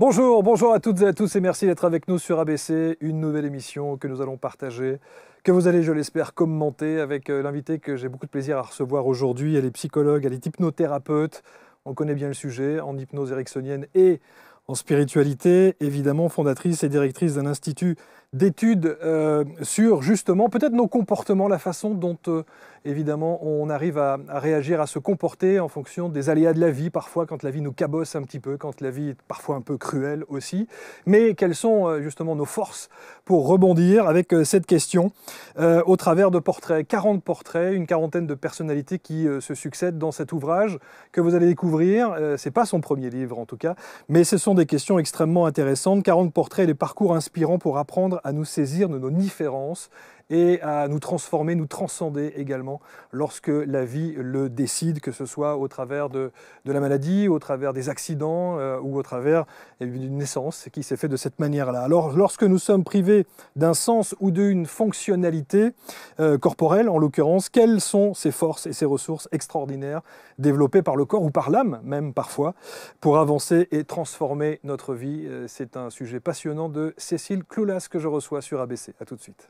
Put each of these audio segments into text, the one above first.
Bonjour, bonjour à toutes et à tous et merci d'être avec nous sur ABC, une nouvelle émission que nous allons partager, que vous allez, je l'espère, commenter avec euh, l'invité que j'ai beaucoup de plaisir à recevoir aujourd'hui. Elle est psychologue, elle est hypnothérapeute, on connaît bien le sujet, en hypnose ericksonienne et en spiritualité, évidemment fondatrice et directrice d'un institut d'études euh, sur justement peut-être nos comportements, la façon dont euh, évidemment on arrive à, réagir, à se comporter en fonction des aléas de la vie, parfois quand la vie nous cabosse un petit peu, quand la vie est parfois un peu cruelle aussi, mais quelles sont euh, justement nos forces pour rebondir avec cette question au travers de portraits, 40 portraits, une quarantaine de personnalités qui se succèdent dans cet ouvrage que vous allez découvrir. c'est pas son premier livre en tout cas, mais ce sont des questions extrêmement intéressantes, 40 portraits les parcours inspirants pour apprendre à nous saisir de nos différences et à nous transformer, nous transcender également lorsque la vie le décide, que ce soit au travers de, la maladie, au travers des accidents euh, ou au travers eh d'une naissance qui s'est faite de cette manière-là. Alors lorsque nous sommes privés d'un sens ou d'une fonctionnalité euh, corporelle, en l'occurrence, quelles sont ces forces et ces ressources extraordinaires développées par le corps ou par l'âme même parfois pour avancer et transformer notre vie euh, C'est un sujet passionnant de Cécile Cloulas que je reçois sur ABC. A tout de suite.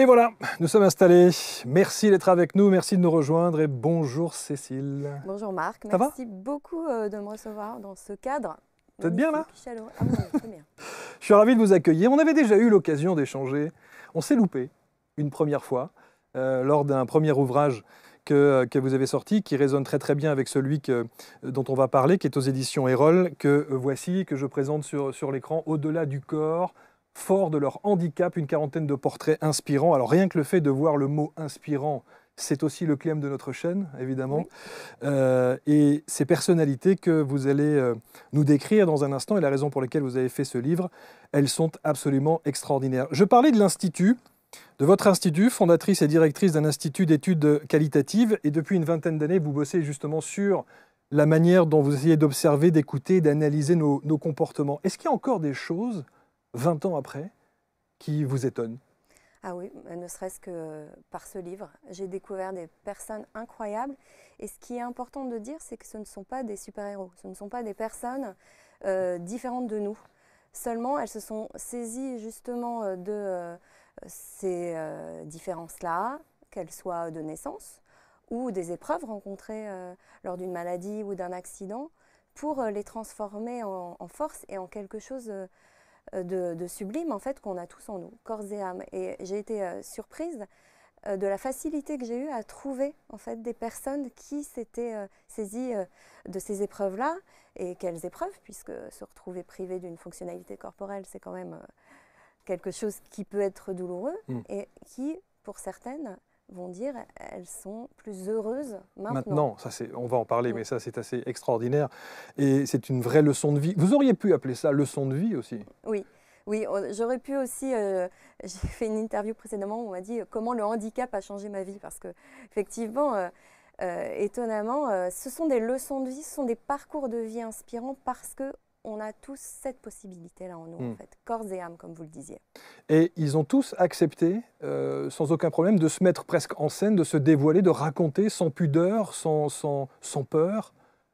Et voilà, nous sommes installés. Merci d'être avec nous, merci de nous rejoindre et bonjour Cécile. Bonjour Marc, merci beaucoup euh, de me recevoir dans ce cadre. Vous êtes bien là ah Je suis ravi de vous accueillir. On avait déjà eu l'occasion d'échanger. On s'est loupé une première fois euh, lors d'un premier ouvrage que, euh, que, vous avez sorti, qui résonne très très bien avec celui que, dont on va parler, qui est aux éditions Erol, que voici, que je présente sur, sur l'écran, Au-delà du corps, Fort de leur handicap, une quarantaine de portraits inspirants. Alors rien que le fait de voir le mot inspirant, c'est aussi le clème de notre chaîne, évidemment. Euh, et ces personnalités que vous allez euh, nous décrire dans un instant, et la raison pour laquelle vous avez fait ce livre, elles sont absolument extraordinaires. Je parlais de l'Institut, de votre institut, fondatrice et directrice d'un institut d'études qualitatives, et depuis une vingtaine d'années, vous bossez justement sur la manière dont vous essayez d'observer, d'écouter, d'analyser nos comportements. Est-ce qu'il y a encore des choses 20 ans après, qui vous étonne ah oui, euh, ne serait-ce que euh, par ce livre, j'ai découvert des personnes incroyables. Et ce qui est important de dire, c'est que ce ne sont pas des super-héros, ce ne sont pas des personnes euh, différentes de nous. Seulement, elles se sont saisies justement de ces différences-là, qu'elles soient de naissance ou des épreuves rencontrées lors d'une maladie ou d'un accident, pour les transformer en, force et en quelque chose euh, de, sublime en fait qu'on a tous en nous, corps et âme. Et j'ai été euh, surprise euh, de la facilité que j'ai eue à trouver en fait des personnes qui s'étaient saisies de ces épreuves-là et quelles épreuves puisque se retrouver privé d'une fonctionnalité corporelle c'est quand même quelque chose qui peut être douloureux mm. et qui pour certaines vont dire elles sont plus heureuses maintenant. Maintenant, ça c'est, on va en parler, mais ça c'est assez extraordinaire et c'est une vraie leçon de vie. Vous auriez pu appeler ça leçon de vie aussi. Oui. Oui, euh, j'aurais pu aussi, euh, j'ai fait une interview précédemment où on m'a dit euh, comment le handicap a changé ma vie, parce que effectivement, étonnamment, ce sont des leçons de vie, ce sont des parcours de vie inspirants parce que on a tous cette possibilité-là en nous, hmm. fait, corps et âme, comme vous le disiez. Et ils ont tous accepté, euh, sans aucun problème, de se mettre presque en scène, de se dévoiler, de raconter sans pudeur, sans, sans, peur.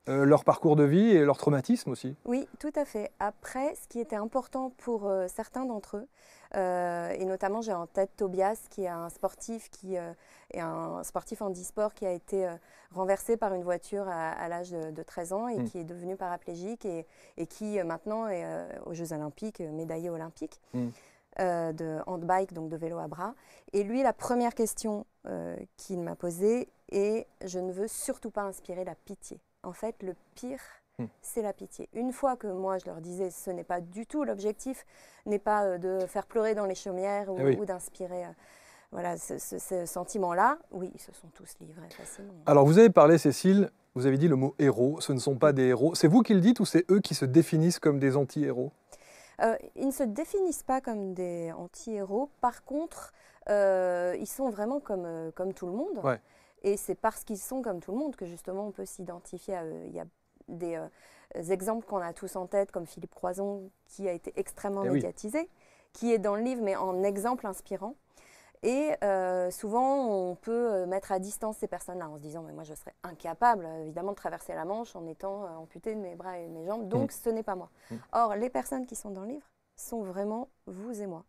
Euh, leur parcours de vie et leur traumatisme aussi. Oui, tout à fait. Après, ce qui était important pour euh, certains d'entre eux, euh, et notamment, j'ai en tête Tobias, qui est un sportif, qui, est euh, un sportif en qui a été euh, renversé par une voiture à, l'âge de, 13 ans et mm. qui est devenu paraplégique et, et qui maintenant est aux Jeux Olympiques, médaillé olympique. Mm. de handbike, donc de vélo à bras. Et lui, la première question qu'il m'a posée est Je ne veux surtout pas inspirer la pitié. En fait, le pire Mm. c'est la pitié. Une fois que moi je leur disais, ce n'est pas du tout l'objectif, n'est pas euh, de faire pleurer dans les chaumières ou, eh d'inspirer euh, voilà, ce, sentiment-là, oui, ils se sont tous livrés facilement. Alors, vous avez parlé, Cécile, vous avez dit le mot héros, ce ne sont pas mm. des héros. C'est vous qui le dites ou c'est eux qui se définissent comme des anti-héros euh, Ils ne se définissent pas comme des anti-héros. Par contre, ils sont vraiment comme, comme tout le monde. Et c'est parce qu'ils sont comme tout le monde que justement on peut s'identifier à eux. Il des euh, exemples qu'on a tous en tête, comme Philippe Croison, qui a été extrêmement eh médiatisé, qui est dans le livre, mais en exemple inspirant. Et euh, souvent, on peut euh, mettre à distance ces personnes-là en se disant, mais moi, je serais incapable, évidemment, de traverser la Manche en étant amputé de mes bras et de mes jambes, donc mm. ce n'est pas moi. Mm. Or, les personnes qui sont dans le livre sont vraiment vous et moi,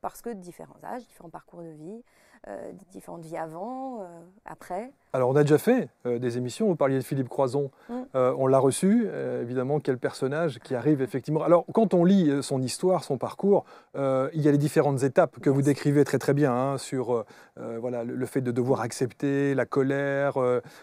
parce que de différents âges, différents parcours de vie, euh, différentes vies avant, euh, après Alors, on a déjà fait euh, des émissions. Vous parliez de Philippe Croison. Mm. on l'a reçu. évidemment, quel personnage qui arrive effectivement. Alors, quand on lit son histoire, son parcours, il y a les différentes étapes que vous décrivez très très bien hein, sur voilà, le, fait de devoir accepter, la colère,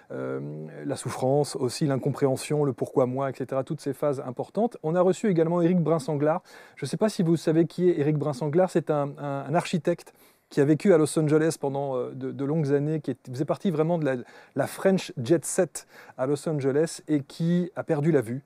la souffrance aussi, l'incompréhension, le pourquoi moi, etc. Toutes ces phases importantes. On a reçu également Éric Brinsanglard. Je ne sais pas si vous savez qui est Éric Brinsanglard. C'est un architecte qui a vécu à Los Angeles pendant euh, de, longues années, qui faisait partie vraiment de la, French jet set à Los Angeles et qui a perdu la vue.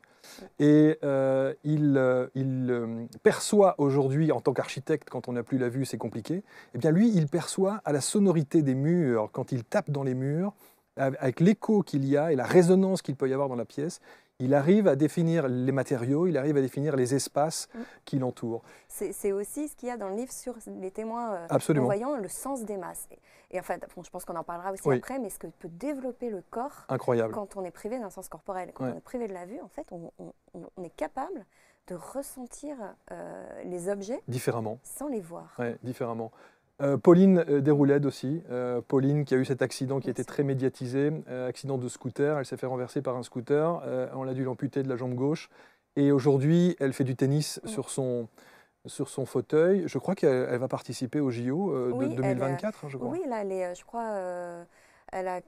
Et euh, il, euh, perçoit aujourd'hui, en tant qu'architecte, quand on n'a plus la vue, c'est compliqué. Et eh bien, lui, il perçoit à la sonorité des murs, quand il tape dans les murs, avec l'écho qu'il y a et la résonance qu'il peut y avoir dans la pièce, il arrive à définir les matériaux, il arrive à définir les espaces mm. qui l'entourent. C'est aussi ce qu'il y a dans le livre sur les témoins euh, le sens des masses. Et, en fait, je pense qu'on en parlera aussi après, mais ce que peut développer le corps quand on est privé d'un sens corporel, quand on est privé de la vue, en fait, on, est capable de ressentir euh, les objets différemment, sans les voir. différemment. Euh, Pauline euh, Déroulède aussi. Euh, Pauline qui a eu cet accident qui était très médiatisé, accident de scooter. Elle s'est fait renverser par un scooter. on l'a dû l'amputer de la jambe gauche. Et aujourd'hui, elle fait du tennis mm. sur son sur son fauteuil. Je crois qu'elle va participer au JO de 2024, hein, je crois. Oui, là, elle est, je crois, elle a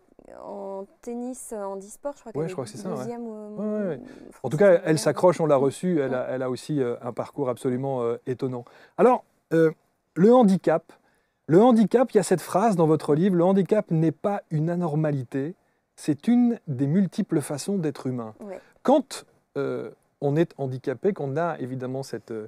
en tennis, en e-sport, je crois ouais, qu'elle est, deuxième. en tout cas, elle s'accroche, on l'a reçue. elle, a aussi un parcours absolument étonnant. Alors, le handicap, le handicap, il y a cette phrase dans votre livre, le handicap n'est pas une anormalité, c'est une des multiples façons d'être humain. Quand euh, on est handicapé, qu'on a évidemment cette, euh,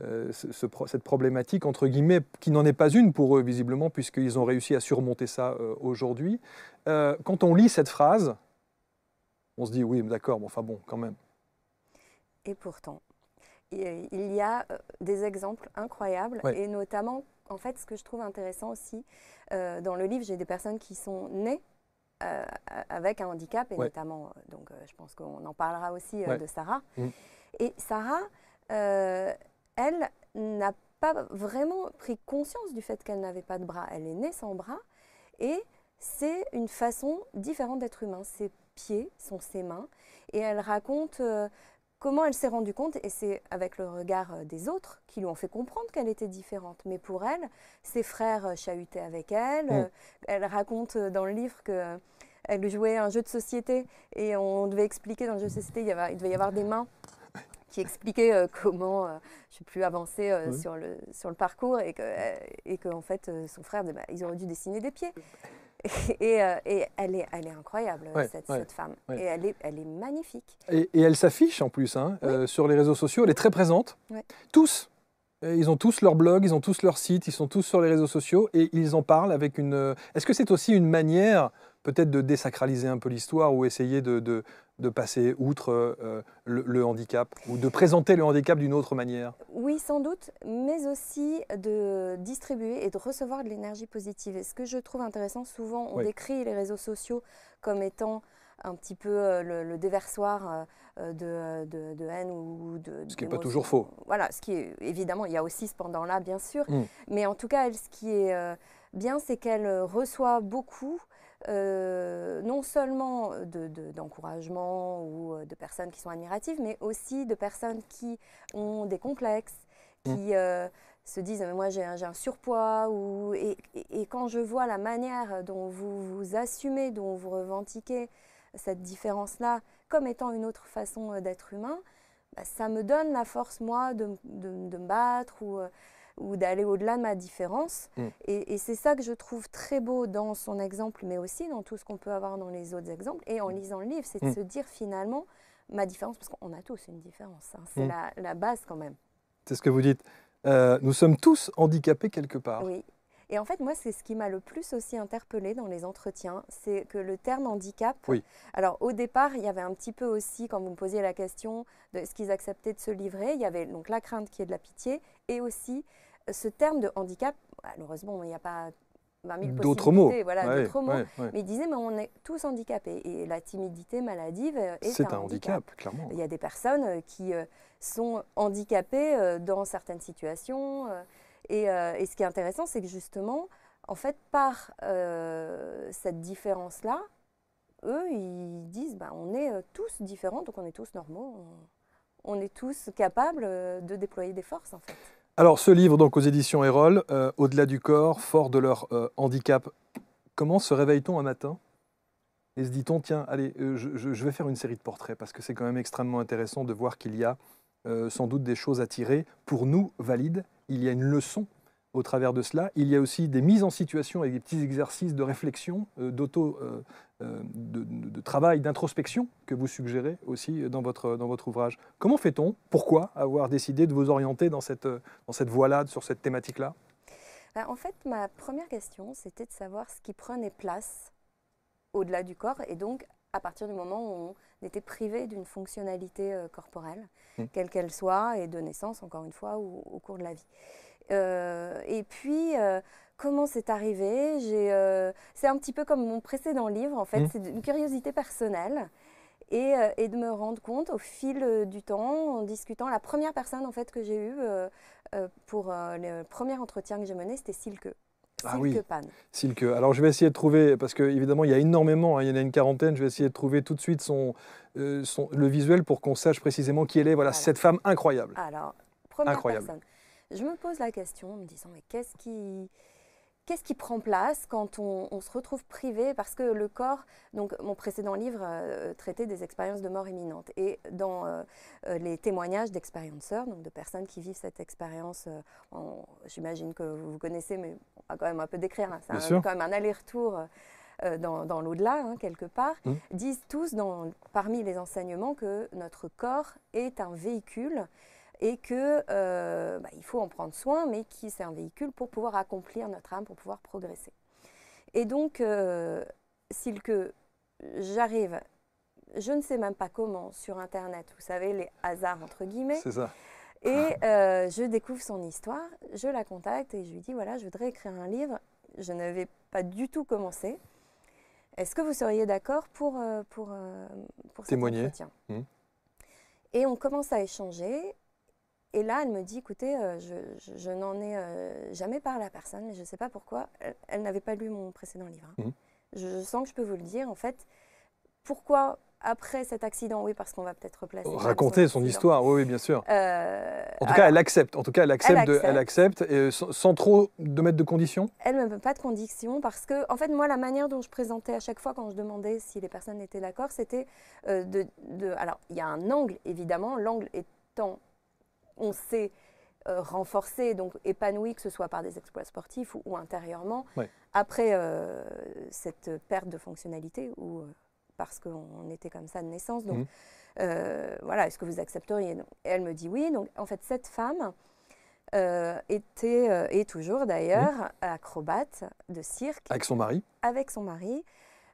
euh, ce, cette problématique, entre guillemets, qui n'en est pas une pour eux, visiblement, puisqu'ils ont réussi à surmonter ça aujourd'hui, quand on lit cette phrase, on se dit oui, d'accord, enfin bon, quand même. Et pourtant, il y a des exemples incroyables, et notamment en fait, ce que je trouve intéressant aussi, euh, dans le livre, j'ai des personnes qui sont nées euh, avec un handicap, et notamment, euh, donc je pense qu'on en parlera aussi de Sarah. Mm. Et Sarah, elle n'a pas vraiment pris conscience du fait qu'elle n'avait pas de bras. Elle est née sans bras, et c'est une façon différente d'être humain. Ses pieds sont ses mains, et elle raconte Comment elle s'est rendue compte, et c'est avec le regard euh, des autres qui lui ont fait comprendre qu'elle était différente. Mais pour elle, ses frères euh, chahutaient avec elle. Mm. Euh, elle raconte dans le livre que elle jouait un jeu de société et on devait expliquer dans le jeu de société, il, y devait y avoir des mains qui expliquaient comment, je sais plus, avancer sur, le, sur le parcours et que, et en fait, son frère, eh ben, ils auraient dû dessiner des pieds. Euh, et, elle, est, elle, est, incroyable, cette, femme. Et elle est, magnifique. Et, elle s'affiche en plus hein, euh, sur les réseaux sociaux, elle est très présente. Tous. Ils ont tous leur blog, ils ont tous leur site, ils sont tous sur les réseaux sociaux et ils en parlent avec une... Euh, est-ce que c'est aussi une manière peut-être de désacraliser un peu l'histoire ou essayer de, de passer outre euh, le, handicap ou de présenter le handicap d'une autre manière Oui, sans doute, mais aussi de distribuer et de recevoir de l'énergie positive. Et ce que je trouve intéressant, souvent, on décrit les réseaux sociaux comme étant un petit peu euh, le, déversoir euh, de, de, haine ou de... Ce qui n'est pas toujours faux. Voilà, ce qui est évidemment, il y a aussi cependant là bien sûr. Hmm. Mais en tout cas, ce qui est bien, c'est qu'elle reçoit beaucoup euh, non seulement d'encouragement de, ou euh, de personnes qui sont admiratives, mais aussi de personnes qui ont des complexes, mm. qui euh, se disent moi j'ai un, un, surpoids ou et, et, quand je vois la manière dont vous vous assumez, dont vous revendiquez cette différence là comme étant une autre façon d'être humain, bah, ça me donne la force moi de, de me battre ou ou d'aller au-delà de ma différence. Mm. Et, c'est ça que je trouve très beau dans son exemple, mais aussi dans tout ce qu'on peut avoir dans les autres exemples. Et en mm. lisant le livre, c'est de mm. se dire finalement, ma différence, parce qu'on a tous une différence, hein. c'est la, base quand même. C'est ce que vous dites. Euh, nous sommes tous handicapés quelque part. Oui. Et en fait, moi, c'est ce qui m'a le plus aussi interpellée dans les entretiens, c'est que le terme handicap, oui. alors au départ, il y avait un petit peu aussi, quand vous me posiez la question de ce qu'ils acceptaient de se livrer, il y avait donc la crainte qui est de la pitié, et aussi euh, ce terme de handicap, malheureusement, il n'y a pas 20 000 d'autres mots. Voilà, d'autres mots. Mais ils disaient, mais on est tous handicapés. Et la timidité maladive est, c'est un, handicap. clairement. Il y a des personnes euh, qui euh, sont handicapées dans certaines situations. Euh, et, ce qui est intéressant, c'est que justement, en fait, par euh, cette différence-là, eux, ils disent, bah, on est euh, tous différents, donc on est tous normaux, on, est tous capables de déployer des forces, en fait. Alors, ce livre, donc aux éditions Erol, Au-delà du corps, fort de leur handicap, comment se réveille-t-on un matin et se dit-on, tiens, allez, je, vais faire une série de portraits, parce que c'est quand même extrêmement intéressant de voir qu'il y a euh, sans doute des choses à tirer pour nous valides. Il y a une leçon au travers de cela. Il y a aussi des mises en situation et des petits exercices de réflexion, euh, d'auto, euh, de, travail, d'introspection que vous suggérez aussi dans votre, dans votre ouvrage. Comment fait-on Pourquoi avoir décidé de vous orienter dans cette, dans cette voie-là, sur cette thématique-là bah, En fait, ma première question, c'était de savoir ce qui prenait place au-delà du corps et donc à partir du moment où on était privé d'une fonctionnalité euh, corporelle, mm. quelle qu'elle soit, et de naissance, encore une fois, ou au cours de la vie. Euh, et puis, euh, comment c'est arrivé C'est un petit peu comme mon précédent livre, en fait, mm. c'est une curiosité personnelle. Et, de me rendre compte au fil du temps, en discutant, la première personne en fait que j'ai eue pour le premier entretien que j'ai mené, c'était Silke. Ah Silke Pan. Silke. Alors je vais essayer de trouver, parce que évidemment il y a énormément, hein, il y en a une quarantaine, je vais essayer de trouver tout de suite son, euh, son le visuel pour qu'on sache précisément qui elle est. Voilà, cette femme incroyable. Alors, première personne. Je me pose la question en me disant, mais qu'est-ce qui, Qu'est-ce qui prend place quand on, se retrouve privé Parce que le corps, donc mon précédent livre euh, traitait des expériences de mort imminente. Et dans euh, euh, les témoignages d'expérienceurs, donc de personnes qui vivent cette expérience, j'imagine que vous, connaissez, mais on va quand même un peu décrire, hein, c'est quand même un aller-retour. dans, l'au-delà, hein, quelque part, mmh. disent tous dans, parmi les enseignements que notre corps est un véhicule et que euh, bah, il faut en prendre soin, mais qui c'est un véhicule pour pouvoir accomplir notre âme, pour pouvoir progresser. Et donc, euh, s'il que j'arrive, je ne sais même pas comment, sur Internet, vous savez, les hasards entre guillemets. C'est ça. Et euh, je découvre son histoire, je la contacte et je lui dis voilà, je voudrais écrire un livre. Je n'avais pas du tout commencé. Est-ce que vous seriez d'accord pour, euh, pour, pour, Témoigner. Mmh. Et on commence à échanger et là, elle me dit, écoutez, euh, je, je, n'en ai euh, jamais parlé à personne, mais je ne sais pas pourquoi. Elle, n'avait pas lu mon précédent livre. Hein. Mhm. Je, sens que je peux vous le dire, en fait. Pourquoi après cet accident, oui, parce qu'on va peut-être replacer. Raconter son, histoire, oui, oui, bien sûr. Euh, en tout cas, elle accepte. En tout cas, elle accepte. Elle accepte, et sans, trop de mettre de conditions. Elle ne me met pas de conditions parce que, en fait, moi, la manière dont je présentais à chaque fois quand je demandais si les personnes étaient d'accord, c'était de, de, Alors, il y a un angle, évidemment. L'angle étant on s'est euh, renforcé, donc épanoui, que ce soit par des exploits sportifs ou, intérieurement, après euh, cette perte de fonctionnalité ou euh, parce qu'on était comme ça de naissance. Donc mmh. voilà, est-ce que vous accepteriez Elle me dit oui. Donc en fait, cette femme était, et toujours d'ailleurs, mmh. acrobate de cirque. Avec son mari Avec son mari.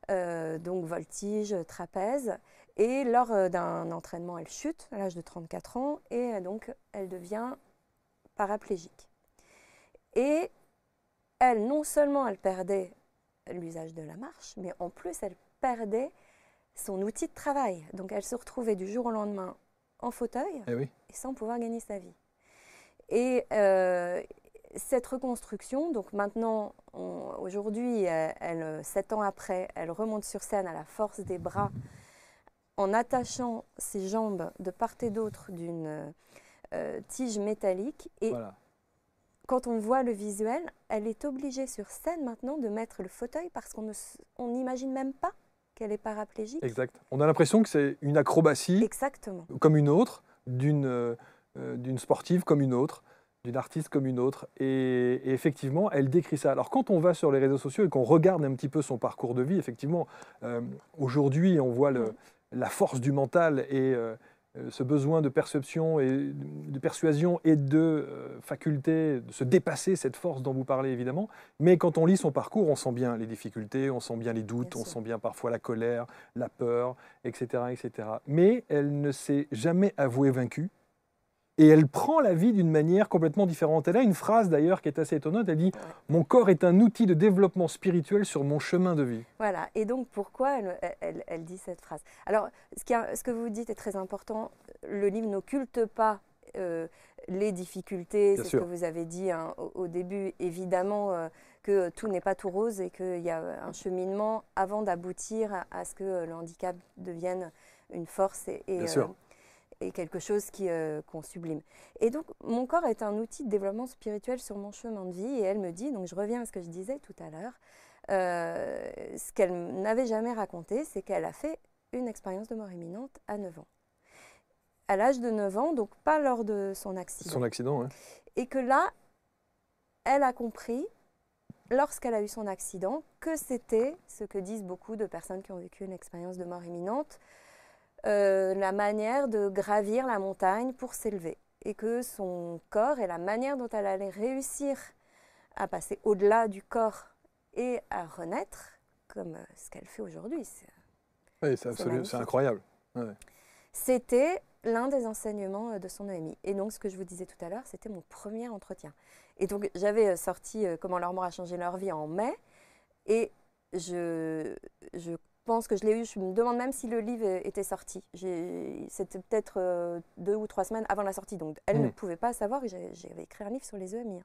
donc voltige, trapèze. Et lors euh, d'un entraînement, elle chute à l'âge de 34 ans et euh, donc elle devient paraplégique. Et elle, non seulement elle perdait l'usage de la marche, mais en plus elle perdait son outil de travail. Donc elle se retrouvait du jour au lendemain en fauteuil eh et sans pouvoir gagner sa vie. Et euh, cette reconstruction, donc maintenant, aujourd'hui, elle, sept ans après, elle remonte sur scène à la force des bras en attachant ses jambes de part et d'autre d'une euh, tige métallique. Et quand on voit le visuel, elle est obligée sur scène maintenant de mettre le fauteuil parce qu'on n'imagine même pas qu'elle est paraplégique. Exact. On a l'impression que c'est une acrobatie Exactement. comme une autre, d'une euh, euh, sportive comme une autre d'une artiste comme une autre. Et, effectivement, elle décrit ça. Alors quand on va sur les réseaux sociaux et qu'on regarde un petit peu son parcours de vie, effectivement, aujourd'hui, on voit le, mm la force du mental et euh, euh, ce besoin de perception et de persuasion et de euh, faculté de se dépasser cette force dont vous parlez évidemment. Mais quand on lit son parcours, on sent bien les difficultés, on sent bien les doutes, on sent bien parfois la colère, la peur, etc., etc. Mais elle ne s'est jamais avouée vaincue et elle prend la vie d'une manière complètement différente. Elle a une phrase d'ailleurs qui est assez étonnante, elle dit Mon corps est un outil de développement spirituel sur mon chemin de vie ⁇ Voilà, et donc pourquoi elle, dit cette phrase Alors, ce, ce, que vous dites est très important, le livre n'occulte pas euh, les difficultés, c'est ce que vous avez dit hein, au, début, évidemment euh, que tout n'est pas tout rose et qu'il y a un cheminement avant d'aboutir à, ce que euh, le handicap devienne une force et, Bien sûr et quelque chose qui, euh, qu'on sublime. Et donc, mon corps est un outil de développement spirituel sur mon chemin de vie. Et elle me dit, donc je reviens à ce que je disais tout à l'heure, euh, ce qu'elle n'avait jamais raconté, c'est qu'elle a fait une expérience de mort imminente à 9 ans. À l'âge de 9 ans, donc pas lors de son accident. Son accident, oui. Et que là, elle a compris, lorsqu'elle a eu son accident, que c'était ce que disent beaucoup de personnes qui ont vécu une expérience de mort imminente, euh, la manière de gravir la montagne pour s'élever et que son corps et la manière dont elle allait réussir à passer au-delà du corps et à renaître, comme euh, ce qu'elle fait aujourd'hui. Oui, c'est incroyable. C'était l'un des enseignements euh, de son OMI. Et donc, ce que je vous disais tout à l'heure, c'était mon premier entretien. Et donc, j'avais sorti Comment leur mort a changé leur vie en mai. Et je, je pense que je l'ai eu. Je me demande même si le livre était sorti. C'était peut-être euh, deux ou trois semaines avant la sortie. Donc, elle ne mm. pouvait pas savoir que j'avais écrit un livre sur les EMI.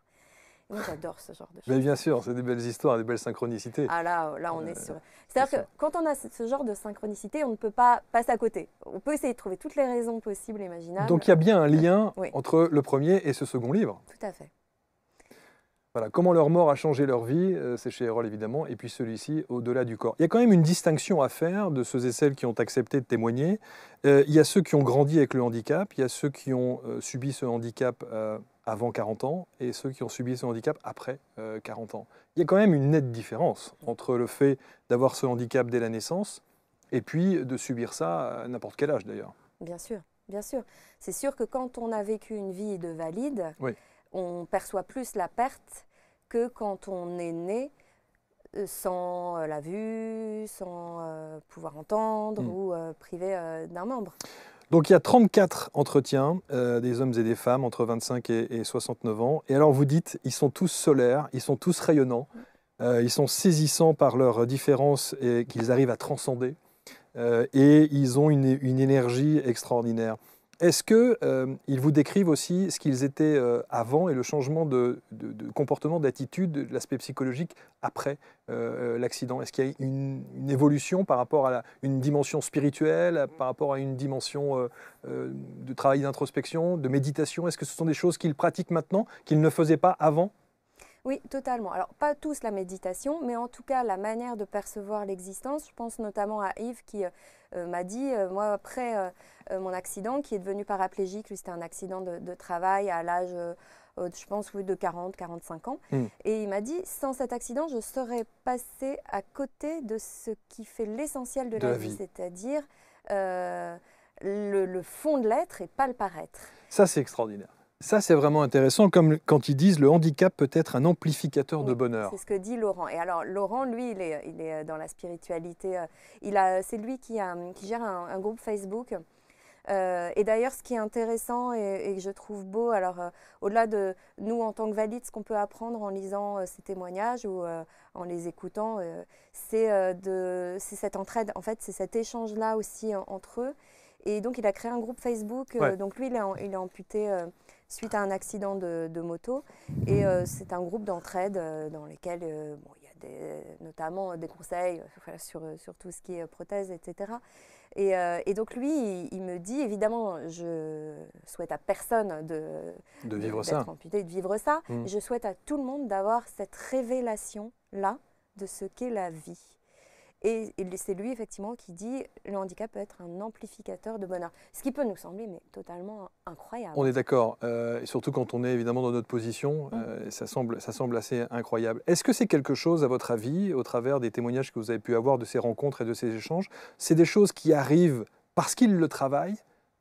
Hein. j'adore ce genre de choses. Mais bien sûr, c'est des belles histoires, des belles synchronicités. Ah là, là, on euh, est sur. C'est-à-dire que quand on a ce genre de synchronicité, on ne peut pas passer à côté. On peut essayer de trouver toutes les raisons possibles, imaginables. Donc il y a bien un lien entre le premier et ce second livre. Tout à fait. Voilà, comment leur mort a changé leur vie, euh, c'est chez Erol évidemment, et puis celui-ci au-delà du corps. Il y a quand même une distinction à faire de ceux et celles qui ont accepté de témoigner. Euh, il y a ceux qui ont grandi avec le handicap, il y a ceux qui ont euh, subi ce handicap avant 40 ans et ceux qui ont subi ce handicap après 40 ans. Il y a quand même une nette différence entre le fait d'avoir ce handicap dès la naissance et puis de subir ça à n'importe quel âge d'ailleurs. Bien sûr, bien sûr. C'est sûr que quand on a vécu une vie de valide, on perçoit plus la perte que quand on est né euh, sans euh, la vue, sans euh, pouvoir entendre hmm. ou privé d'un membre. Donc il y a 34 entretiens des hommes et des femmes entre 25 et, 69 ans. Et alors vous dites, ils sont tous solaires, ils sont tous rayonnants, ils sont saisissants par leurs différences et qu'ils arrivent à transcender. et ils ont une énergie extraordinaire. Est-ce qu'ils euh, ils vous décrivent aussi ce qu'ils étaient euh, avant et le changement de, comportement, d'attitude, de l'aspect psychologique après euh, l'accident Est-ce qu'il y a une, évolution par rapport à une dimension spirituelle, par rapport à une dimension de travail d'introspection, de méditation Est-ce que ce sont des choses qu'ils pratiquent maintenant, qu'ils ne faisaient pas avant oui, totalement. Alors, pas tous la méditation, mais en tout cas la manière de percevoir l'existence. Je pense notamment à Yves qui euh, m'a dit, euh, moi après euh, mon accident, qui est devenu paraplégique, lui c'était un accident de, travail à l'âge, je pense, oui, de 40, 45 ans, hmm. et il m'a dit, sans cet accident, je serais passé à côté de ce qui fait l'essentiel de, la vie, c'est-à-dire le fond de l'être et pas le paraître. Ça c'est extraordinaire. Ça, c'est vraiment intéressant, comme quand ils disent le handicap peut être un amplificateur de bonheur. C'est ce que dit Laurent. Et alors, Laurent, lui, il est, euh, dans la spiritualité. Euh, il a, c'est lui qui, a, qui gère un, groupe Facebook. Euh, et d'ailleurs, ce qui est intéressant et, que je trouve beau, alors au-delà de nous en tant que valides, ce qu'on peut apprendre en lisant ces témoignages ou en les écoutant, c'est cette entraide, en fait, c'est cet échange-là aussi entre eux. Et donc, il a créé un groupe Facebook. donc, lui, il est, il est amputé suite à un accident de, moto. Et euh, c'est un groupe d'entraide euh, dans lequel euh, il y a notamment des conseils sur, sur, tout ce qui est prothèse, etc. Et, donc lui, il, me dit, évidemment, je souhaite à personne de, de vivre ça, de vivre ça. Mm. Je souhaite à tout le monde d'avoir cette révélation là de ce qu'est la vie. Et, c'est lui, effectivement, qui dit le handicap peut être un amplificateur de bonheur. Ce qui peut nous sembler, mais totalement incroyable. On est d'accord, euh, surtout quand on est évidemment dans notre position, mm. euh, ça, semble, ça semble assez incroyable. Est-ce que c'est quelque chose, à votre avis, au travers des témoignages que vous avez pu avoir de ces rencontres et de ces échanges, c'est des choses qui arrivent parce qu'ils le travaillent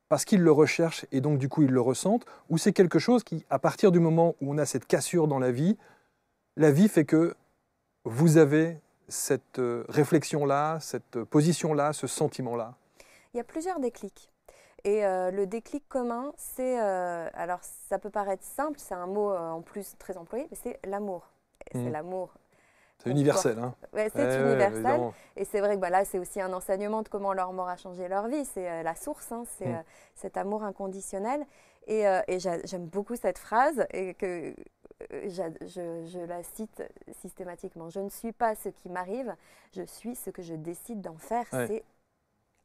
parce qu'ils le recherchent et donc du coup ils le ressentent, ou c'est quelque chose qui, à partir du moment où on a cette cassure dans la vie, la vie fait que vous avez cette euh, réflexion-là, cette euh, position-là, ce sentiment-là Il y a plusieurs déclics. Et euh, le déclic commun, c'est, alors ça peut paraître simple, c'est un mot en plus très employé, mais c'est l'amour. C'est hmm. l'amour. C'est universel. Hein. c'est universel. et c'est vrai que voilà, bah, là, c'est aussi un enseignement de comment leur mort a changé leur vie. C'est la source, hein, c'est hmm. cet amour inconditionnel. Et, et j'aime beaucoup cette phrase et que, euh, je, la cite systématiquement, je ne suis pas ce qui m'arrive, je suis ce que je décide d'en faire. C'est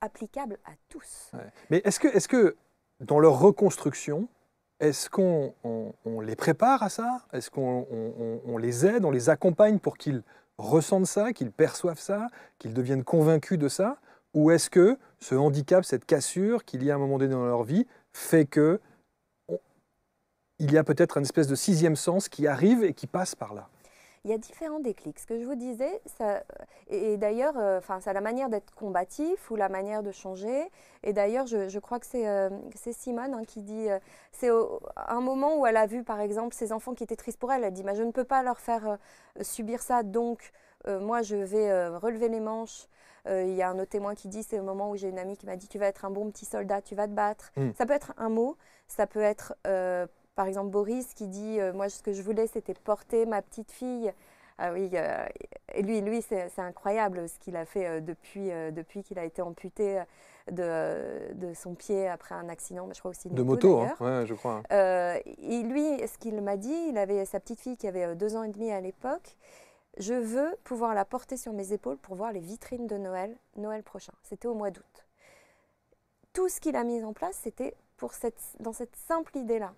applicable à tous. Mais est-ce que, est que dans leur reconstruction, est-ce qu'on les prépare à ça Est-ce qu'on les aide, on les accompagne pour qu'ils ressentent ça, qu'ils perçoivent ça, qu'ils deviennent convaincus de ça Ou est-ce que ce handicap, cette cassure qu'il y a à un moment donné dans leur vie, fait que il y a peut-être une espèce de sixième sens qui arrive et qui passe par là. Il y a différents déclics. Ce que je vous disais, ça, et, d'ailleurs, euh, enfin, la manière d'être combatif ou la manière de changer. Et d'ailleurs, je, crois que c'est euh, Simone hein, qui dit, euh, c'est un moment où elle a vu, par exemple, ses enfants qui étaient tristes pour elle. Elle dit, bah, je ne peux pas leur faire subir ça, donc moi, je vais relever les manches. Il y a un autre témoin qui dit, c'est au moment où j'ai une amie qui m'a dit, tu vas être un bon petit soldat, tu vas te battre. Hmm. Ça peut être un mot, ça peut être par exemple, Boris qui dit euh, Moi, ce que je voulais, c'était porter ma petite fille. Ah oui, euh, et lui, lui c'est incroyable ce qu'il a fait euh, depuis, depuis qu'il a été amputé de, de, son pied après un accident, bah, je crois aussi de moto. Hein. ouais, je crois. Hein. et lui, ce qu'il m'a dit, il avait sa petite fille qui avait deux ans et demi à l'époque. Je veux pouvoir la porter sur mes épaules pour voir les vitrines de Noël, Noël prochain. C'était au mois d'août. Tout ce qu'il a mis en place, c'était pour cette, dans cette simple idée-là.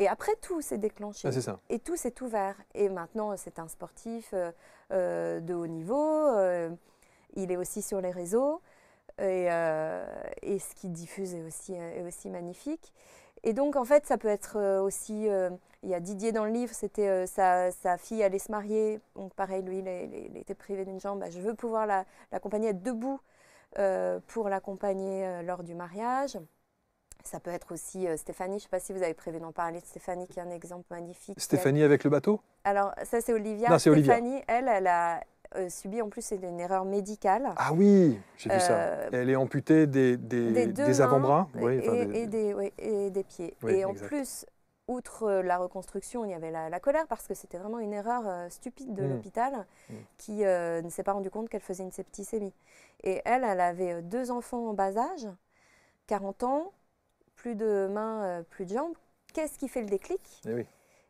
Et après, tout s'est déclenché. Ah, et tout s'est ouvert. Et maintenant, c'est un sportif euh, euh, de haut niveau. Euh, il est aussi sur les réseaux. Et, ce qu'il diffuse est aussi, est aussi magnifique. Et donc, en fait, ça peut être aussi. il y a Didier dans le livre, c'était sa, fille allait se marier. Donc, pareil, lui, il, était privé d'une jambe. Bah, je veux pouvoir l'accompagner, être debout pour l'accompagner lors du mariage. Ça peut être aussi euh, Stéphanie, je ne sais pas si vous avez prévu d'en parler Stéphanie, qui est un exemple magnifique. Stéphanie avec le bateau Alors, ça, c'est Olivia. Non, c'est Olivia. elle, elle a euh, subi en plus une erreur médicale. Ah oui, j'ai vu ça. Euh, elle est amputée des, des, avant-bras oui, et, et, des pieds. et en plus, outre la reconstruction, il y avait la, colère parce que c'était vraiment une erreur stupide de mm. l'hôpital mm. qui ne s'est pas rendu compte qu'elle faisait une septicémie. Et elle, elle avait deux enfants en bas âge, 40 ans, plus de mains, euh, plus de jambes. Qu'est-ce qui fait le déclic eh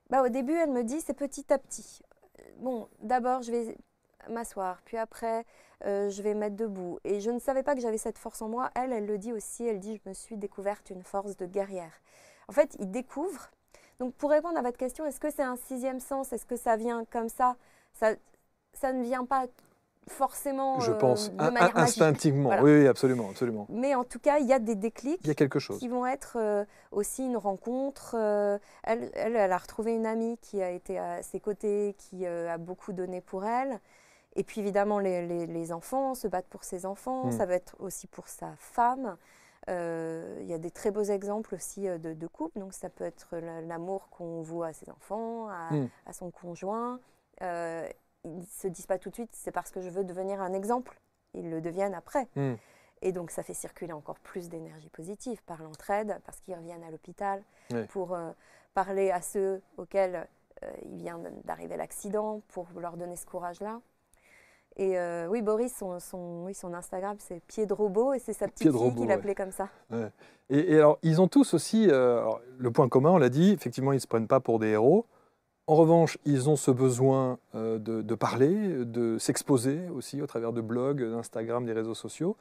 bah, Au début, elle me dit c'est petit à petit. Euh, bon, d'abord, je vais m'asseoir, puis après, euh, je vais mettre debout. Et je ne savais pas que j'avais cette force en moi. Elle, elle le dit aussi, elle dit, je me suis découverte une force de guerrière. En fait, il découvre. Donc, pour répondre à votre question, est-ce que c'est un sixième sens Est-ce que ça vient comme ça, ça Ça ne vient pas forcément. Je pense, euh, de manière instinctivement. Oui, oui, absolument, absolument. Mais en tout cas, il y a des déclics. Il y a quelque chose. Qui vont être euh, aussi une rencontre. Euh, elle, elle, a retrouvé une amie qui a été à ses côtés, qui a beaucoup donné pour elle. Et puis évidemment, les, enfants se battent pour ses enfants, hmm. ça va être aussi pour sa femme. Il y a des très beaux exemples aussi de, de couples, donc ça peut être l'amour qu'on voit à ses enfants, à, hmm. son conjoint ils se disent pas tout de suite, c'est parce que je veux devenir un exemple. Ils le deviennent après. Hmm. Et donc, ça fait circuler encore plus d'énergie positive par l'entraide, parce qu'ils reviennent à l'hôpital pour euh, parler à ceux auxquels euh, il vient d'arriver l'accident, pour leur donner ce courage-là. Et euh, oui, Boris, son, son, oui, son Instagram, c'est Pied de Robot, et c'est sa petite fille qu'il appelait comme ça. Et, alors, ils ont tous aussi, le point commun, on l'a dit, effectivement, ils ne se prennent pas pour des héros. En revanche, ils ont ce besoin euh, de, parler, de s'exposer aussi au travers de blogs, d'Instagram, des réseaux sociaux,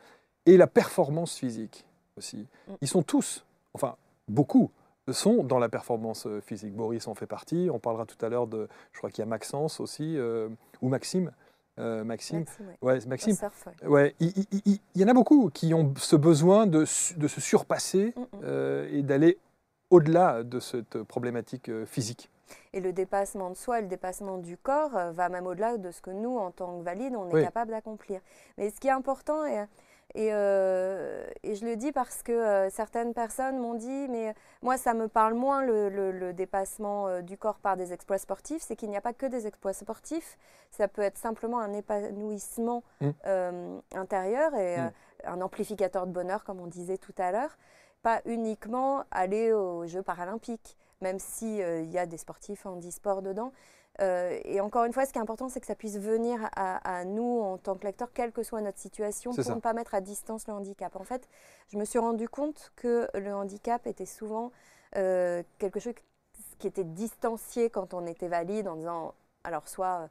et la performance physique aussi. Mm. Ils sont tous, enfin beaucoup, sont dans la performance euh, physique. Boris en fait partie, on parlera tout à l'heure de, je crois qu'il y a Maxence aussi, euh, ou Maxime. Maxime, Maxime, ouais. Maxime. il, y en a beaucoup qui ont ce besoin de, se surpasser mm, mm. et d'aller au-delà de cette problématique physique. Et le dépassement de soi et le dépassement du corps euh, va même au-delà de ce que nous, en tant que valides, on est capable d'accomplir. Mais ce qui est important, et, euh, je le dis parce que euh, certaines personnes m'ont dit, mais moi, ça me parle moins le, dépassement du corps par des exploits sportifs, c'est qu'il n'y a pas que des exploits sportifs, ça peut être simplement un épanouissement mmh. intérieur et mmh. un amplificateur de bonheur, comme on disait tout à l'heure pas uniquement aller aux Jeux paralympiques même s'il euh, y a des sportifs en e-sport dedans. Euh, et encore une fois, ce qui est important, c'est que ça puisse venir à, nous en tant que lecteur, quelle que soit notre situation, pour ne pas mettre à distance le handicap. En fait, je me suis rendu compte que le handicap était souvent euh, quelque chose qui était distancié quand on était valide, en disant, alors soit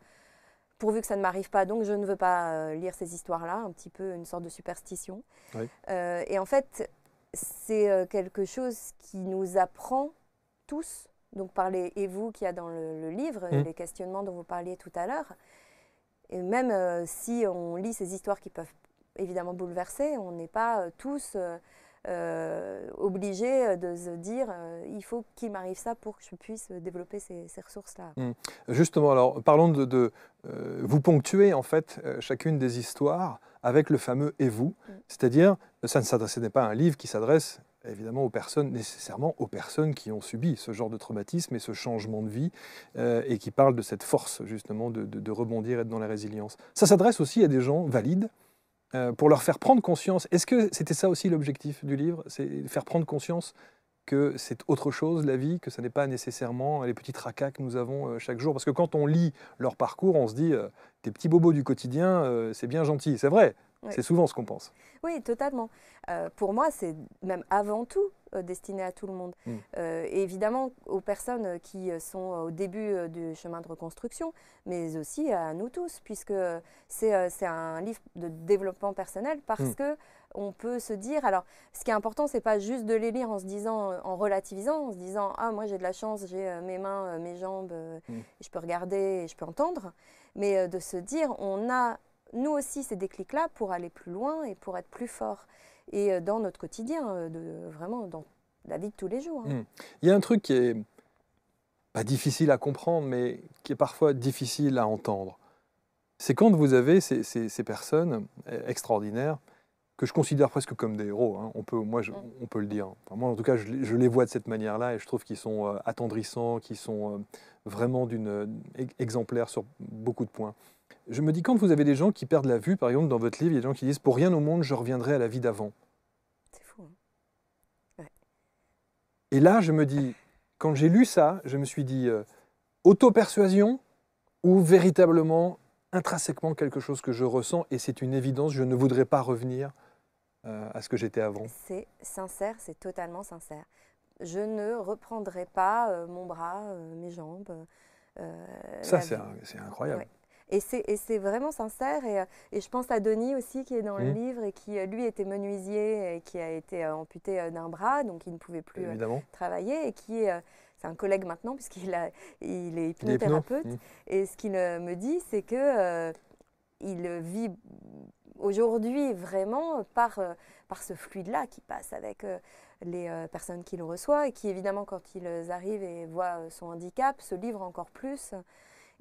pourvu que ça ne m'arrive pas, donc je ne veux pas lire ces histoires-là, un petit peu une sorte de superstition. et en fait, c'est quelque chose qui nous apprend tous, donc par les et vous qui a dans le, livre, mm. les questionnements dont vous parliez tout à l'heure, et même euh, si on lit ces histoires qui peuvent évidemment bouleverser, on n'est pas euh, tous euh, obligés de se dire il faut qu'il m'arrive ça pour que je puisse développer ces, ressources-là. Mm. Justement, alors parlons de. vous ponctuer en fait chacune des histoires avec le fameux et vous, mm. c'est-à-dire ça ne s'adressait pas un livre qui s'adresse évidemment aux personnes, nécessairement aux personnes qui ont subi ce genre de traumatisme et ce changement de vie, euh, et qui parlent de cette force justement de, rebondir et être dans la résilience. Ça s'adresse aussi à des gens valides, euh, pour leur faire prendre conscience. Est-ce que c'était ça aussi l'objectif du livre C'est faire prendre conscience que c'est autre chose la vie, que ce n'est pas nécessairement les petits tracas que nous avons euh, chaque jour. Parce que quand on lit leur parcours, on se dit, des petits bobos du quotidien, c'est bien gentil, c'est vrai, c'est souvent ce qu'on pense. Oui, totalement. Euh, pour moi, c'est même avant tout euh, destiné à tout le monde. Mm. Euh, évidemment, aux personnes qui sont au début du chemin de reconstruction, mais aussi à nous tous, puisque c'est un livre de développement personnel parce mm. que on peut se dire. Alors, ce qui est important, c'est pas juste de les lire en se disant, en relativisant, en se disant ah moi j'ai de la chance, j'ai mes mains, mes jambes, mm. je peux regarder, et je peux entendre, mais de se dire on a nous aussi ces déclics-là pour aller plus loin et pour être plus fort. Et euh, dans notre quotidien, euh, euh, vraiment dans la vie de tous les jours. Hein. Hmm. Il y a un truc qui est pas difficile à comprendre, mais qui est parfois difficile à entendre. C'est quand vous avez ces, personnes eh, extraordinaires que je considère presque comme des héros. Hein. On peut, moi, hmm. on peut le dire. moi, en tout cas, je, je les vois de cette manière-là et je trouve qu'ils sont attendrissants, qu'ils sont vraiment d'une exemplaire sur beaucoup de points. Je me dis, quand vous avez des gens qui perdent la vue, par exemple, dans votre livre, il y a des gens qui disent Pour rien au monde, je reviendrai à la vie d'avant. C'est fou. Hein. Et là, je me dis, quand j'ai lu ça, je me suis dit Autopersuasion euh, Auto-persuasion ou véritablement, intrinsèquement, quelque chose que je ressens et c'est une évidence, je ne voudrais pas revenir euh, à ce que j'étais avant C'est sincère, c'est totalement sincère. Je ne reprendrai pas euh, mon bras, mes jambes. ça, c'est incroyable. Et c'est vraiment sincère. Et, euh, je pense à Denis aussi, qui est dans le mmh. livre et qui, euh, lui, était menuisier et qui a été euh, amputé d'un bras, donc il ne pouvait plus travailler et qui est c'est un collègue maintenant puisqu'il il est hypnothérapeute. Mmh. Et ce qu'il me dit, c'est que il vit aujourd'hui vraiment par, par ce fluide-là qui passe avec les personnes qu'il reçoit et qui évidemment quand ils arrivent et voient son handicap se livrent encore plus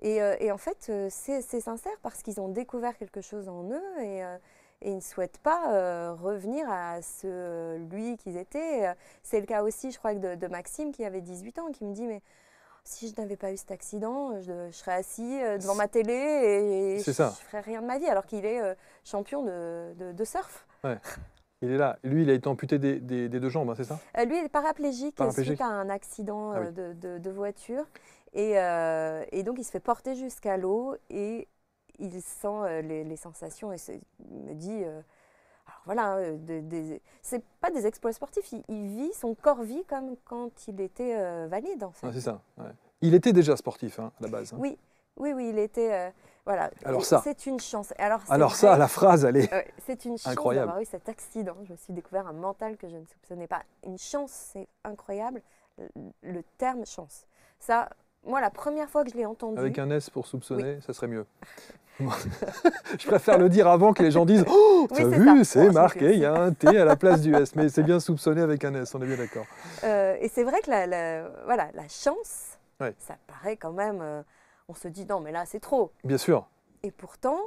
euh, et, en fait, euh, c'est sincère parce qu'ils ont découvert quelque chose en eux et, euh, ils ne souhaitent pas revenir à ce lui qu'ils étaient. C'est le cas aussi, je crois, de, Maxime qui avait 18 ans, qui me dit mais si je n'avais pas eu cet accident, je, serais assis devant ma télé et, je, ne ferais rien de ma vie, alors qu'il est champion de, surf. Il est là. Lui, il a été amputé des, deux jambes, hein, c'est ça Lui, il est paraplégique, paraplégique, suite à un accident ah de, voiture. Euh, et, donc, il se fait porter jusqu'à l'eau et il sent euh, les, sensations et il me dit. Euh, alors voilà, ce hein, n'est c'est pas des exploits sportifs, il, vit, son corps vit comme quand il était valide Ah, c'est ça. Il était déjà sportif hein, à la base. Hein. Oui, oui, oui, il était. voilà. Alors ça. C'est une chance. Alors, alors ça, la phrase, elle est. c'est une chance incroyable. d'avoir eu cet accident. Je me suis découvert un mental que je ne soupçonnais pas. Une chance, c'est incroyable. Le terme chance. Ça, moi, la première fois que je l'ai entendu. Avec un S pour soupçonner, ça serait mieux. je préfère le dire avant que les gens disent Oh, t'as vu, c'est oh, marqué, il y a un T à la place du S. Mais c'est bien soupçonné avec un S, on est bien d'accord. Euh, et c'est vrai que la, voilà, la chance, ça paraît quand même. Euh, on se dit Non, mais là, c'est trop. Bien sûr. Et pourtant,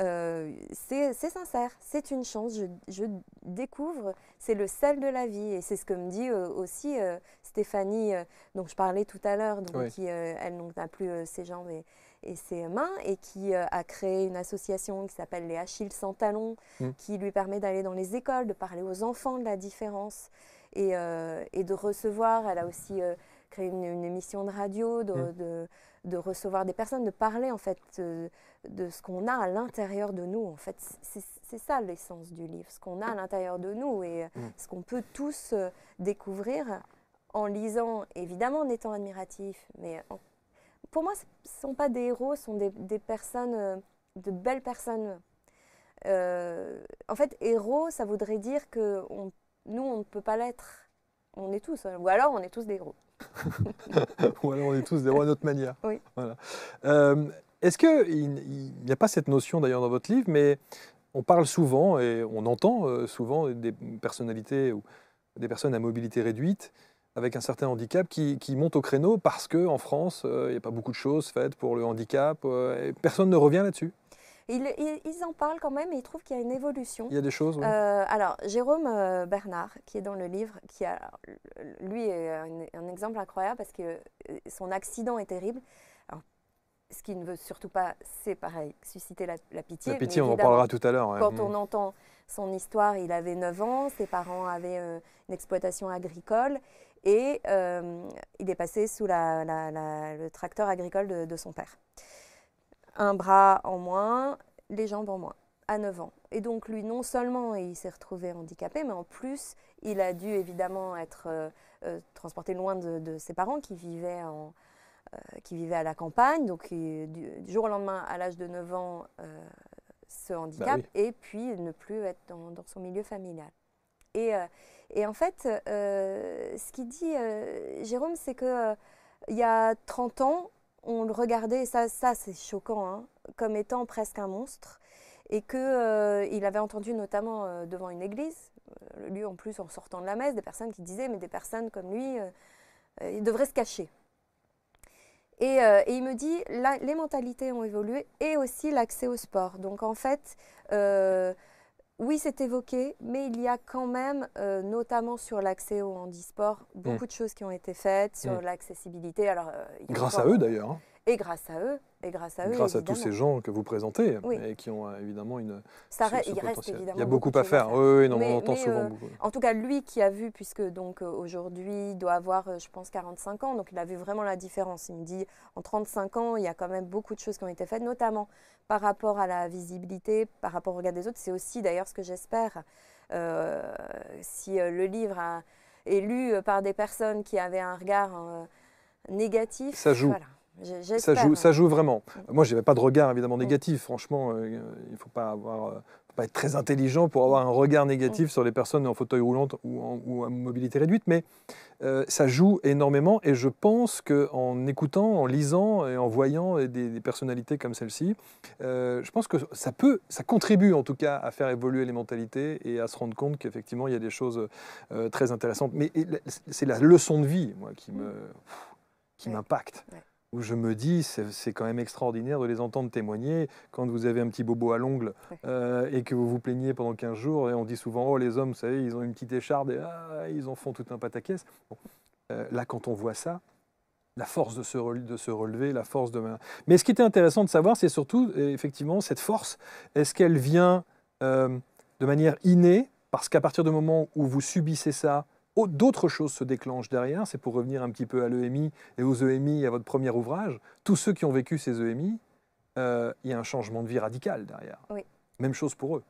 euh, c'est sincère, c'est une chance, je, découvre, c'est le sel de la vie. Et c'est ce que me dit euh, aussi euh, Stéphanie, dont je parlais tout à l'heure, qui elle n'a plus ses jambes et, et, ses mains, et qui a créé une association qui s'appelle les Achilles sans talons, mmh. qui lui permet d'aller dans les écoles, de parler aux enfants de la différence et, de recevoir. Elle a aussi créé une, émission de radio, de, mmh. de de recevoir des personnes, de parler en fait euh, de ce qu'on a à l'intérieur de nous. En fait, c'est ça l'essence du livre, ce qu'on a à l'intérieur de nous et euh, mm. ce qu'on peut tous euh, découvrir en lisant, évidemment en étant admiratif. Mais pour moi, ce ne sont pas des héros, ce sont des, personnes, de belles personnes. en fait, héros, ça voudrait dire que nous, on ne peut pas l'être on est tous, hein. ou alors on est tous des gros. ou alors on est tous des gros à notre manière. Oui. Voilà. Euh, est-ce qu'il n'y a pas cette notion d'ailleurs dans votre livre, mais on parle souvent et on entend euh, souvent des personnalités ou des personnes à mobilité réduite avec un certain handicap qui, qui montent au créneau parce qu'en France, euh, il n'y a pas beaucoup de choses faites pour le handicap. et personne ne revient là-dessus. Ils, en parlent quand même et ils trouvent qu'il y a une évolution. Il y a des choses. Euh, alors, Jérôme euh, Bernard, qui est dans le livre, qui a, lui est un, exemple incroyable parce que euh, son accident est terrible. ce qui ne veut surtout pas, c'est pareil, susciter la, pitié. La pitié, on en parlera tout à l'heure. Quand on mm. entend son histoire, il avait 9 ans, ses parents avaient une exploitation agricole et il est passé sous le tracteur agricole de, de son père un bras en moins, les jambes en moins, à 9 ans. Et donc lui, non seulement il s'est retrouvé handicapé, mais en plus, il a dû évidemment être euh, euh, transporté loin de, ses parents qui vivaient, en, euh, qui vivaient à la campagne. Donc du, jour au lendemain, à l'âge de 9 ans, ce bah handicap, et puis ne plus être dans, son milieu familial. Et, en fait, ce qu'il dit, Jérôme, c'est qu'il il y a 30 ans, on le regardait, ça, ça c'est choquant, hein, comme étant presque un monstre. Et qu'il euh, il avait entendu notamment euh, devant une église, euh, le lieu en plus en sortant de la messe, des personnes qui disaient, mais des personnes comme lui, il devrait se cacher. Et, il me dit, les mentalités ont évolué et aussi l'accès au sport. Donc en fait, oui, c'est évoqué, mais il y a quand même, euh, notamment sur l'accès au handisport, mm. beaucoup de choses qui ont été faites sur mm. l'accessibilité. Alors, euh, Grâce à eux d'ailleurs. Hein. Et grâce à eux, et grâce à eux, à tous ces gens que vous présentez et qui ont euh, évidemment une. Ça reste évidemment. Il y a beaucoup, à faire. Oui, souvent En tout cas, lui qui a vu, puisque donc euh, aujourd'hui doit avoir, euh, je pense, 45 ans, donc il a vu vraiment la différence. Il me dit, en 35 ans, il y a quand même beaucoup de choses qui ont été faites, notamment par rapport à la visibilité, par rapport au regard des autres. C'est aussi d'ailleurs ce que j'espère. si le livre est lu par des personnes qui avaient un regard négatif, ça joue. Ça joue, hein. ça joue vraiment. Mmh. Moi, je n'avais pas de regard évidemment mmh. négatif. Franchement, euh, il ne faut pas avoir, euh, pas être très intelligent pour avoir un regard mmh. négatif sur les personnes en fauteuil roulant ou, en, à mobilité réduite, mais euh, ça joue énormément. Et je pense qu'en écoutant, en lisant et en voyant des, personnalités comme celle-ci, je pense que ça peut, ça contribue en tout cas à faire évoluer les mentalités et à se rendre compte qu'effectivement, il y a des choses très intéressantes. Mais c'est la leçon de vie, moi, qui me, qui m'impacte où je me dis, c'est quand même extraordinaire de les entendre témoigner. Quand vous avez un petit bobo à l'ongle euh, et que vous vous plaignez pendant 15 jours, et on dit souvent, oh les hommes, vous savez, ils ont une petite écharde et ah, ils en font tout un pataquès. Euh, là, quand on voit ça, la force de se, relever, la force de... Mais ce qui était intéressant de savoir, c'est surtout, effectivement, cette force, est-ce qu'elle vient euh, de manière innée, parce qu'à partir du moment où vous subissez ça, d'autres choses se déclenchent derrière. C'est pour revenir un petit peu à l'EMI et aux EMI, à votre premier ouvrage. Tous ceux qui ont vécu ces EMI, euh, il y a un changement de vie radical derrière. Oui. Même chose pour eux.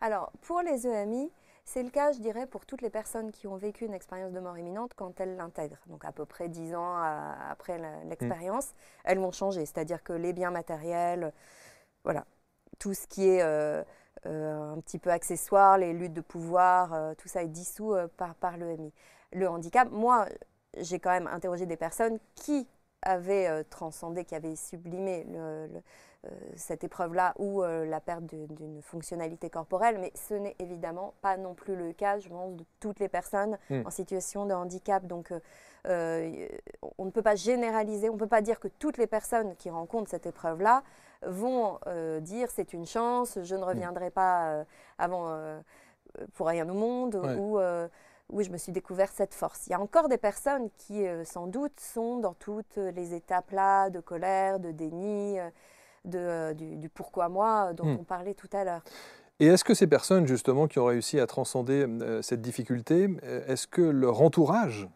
Alors, pour les EMI, c'est le cas, je dirais, pour toutes les personnes qui ont vécu une expérience de mort imminente quand elles l'intègrent. Donc à peu près dix ans euh, après mm. l'expérience, elles vont changer. C'est-à-dire que les biens matériels, voilà, tout ce qui est... Euh, euh, un petit peu accessoires, les luttes de pouvoir, euh, tout ça est dissous euh, par, par l'EMI. Le handicap, moi, j'ai quand même interrogé des personnes qui avaient transcendé, qui avaient sublimé cette épreuve-là ou la perte d'une fonctionnalité corporelle, mais ce n'est évidemment pas non plus le cas, je pense, de toutes les personnes hmm. en situation de handicap. Donc, on ne peut pas généraliser, on ne peut pas dire que toutes les personnes qui rencontrent cette épreuve-là vont euh, dire c'est une chance, je ne mm. reviendrai pas euh, avant euh, pour rien au monde, où ou oui, je me suis découvert cette force. Il y a encore des personnes qui, sans doute, sont dans toutes les étapes là de colère, de déni, de, du, pourquoi moi dont mm. on parlait tout à l'heure. Et est-ce que ces personnes, justement, qui ont réussi à transcender cette difficulté, est-ce que leur entourage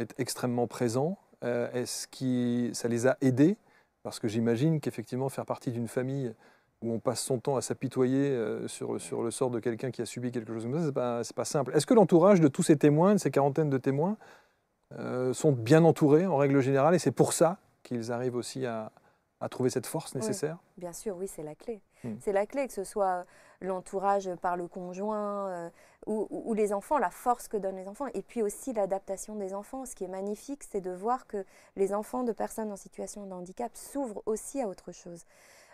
est extrêmement présent Est-ce que ça les a aidés parce que j'imagine qu'effectivement, faire partie d'une famille où on passe son temps à s'apitoyer euh, sur, le sort de quelqu'un qui a subi quelque chose comme ça, c'est pas, pas simple. Est-ce que l'entourage de tous ces témoins, de ces quarantaines de témoins, euh, sont bien entourés en règle générale et c'est pour ça qu'ils arrivent aussi à, trouver cette force nécessaire Bien sûr, oui, c'est la clé. Hmm. c'est la clé, que ce soit l'entourage par le conjoint euh, ou, les enfants, la force que donnent les enfants, et puis aussi l'adaptation des enfants. Ce qui est magnifique, c'est de voir que les enfants de personnes en situation de handicap s'ouvrent aussi à autre chose.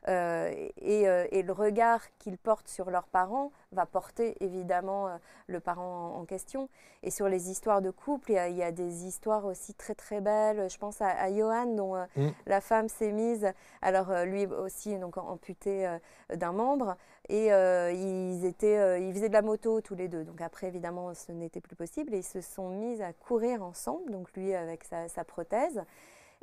Euh, euh, et, le regard qu'ils portent sur leurs parents va porter évidemment euh, le parent en, question. Et sur les histoires de couple, il y, a, des histoires aussi très très belles. Je pense à, Johan dont mm. la femme s'est mise, alors lui aussi donc amputé d'un membre, et ils étaient, ils faisaient de la moto tous les deux. Donc après évidemment ce n'était plus possible et ils se sont mis à courir ensemble, donc lui avec sa prothèse.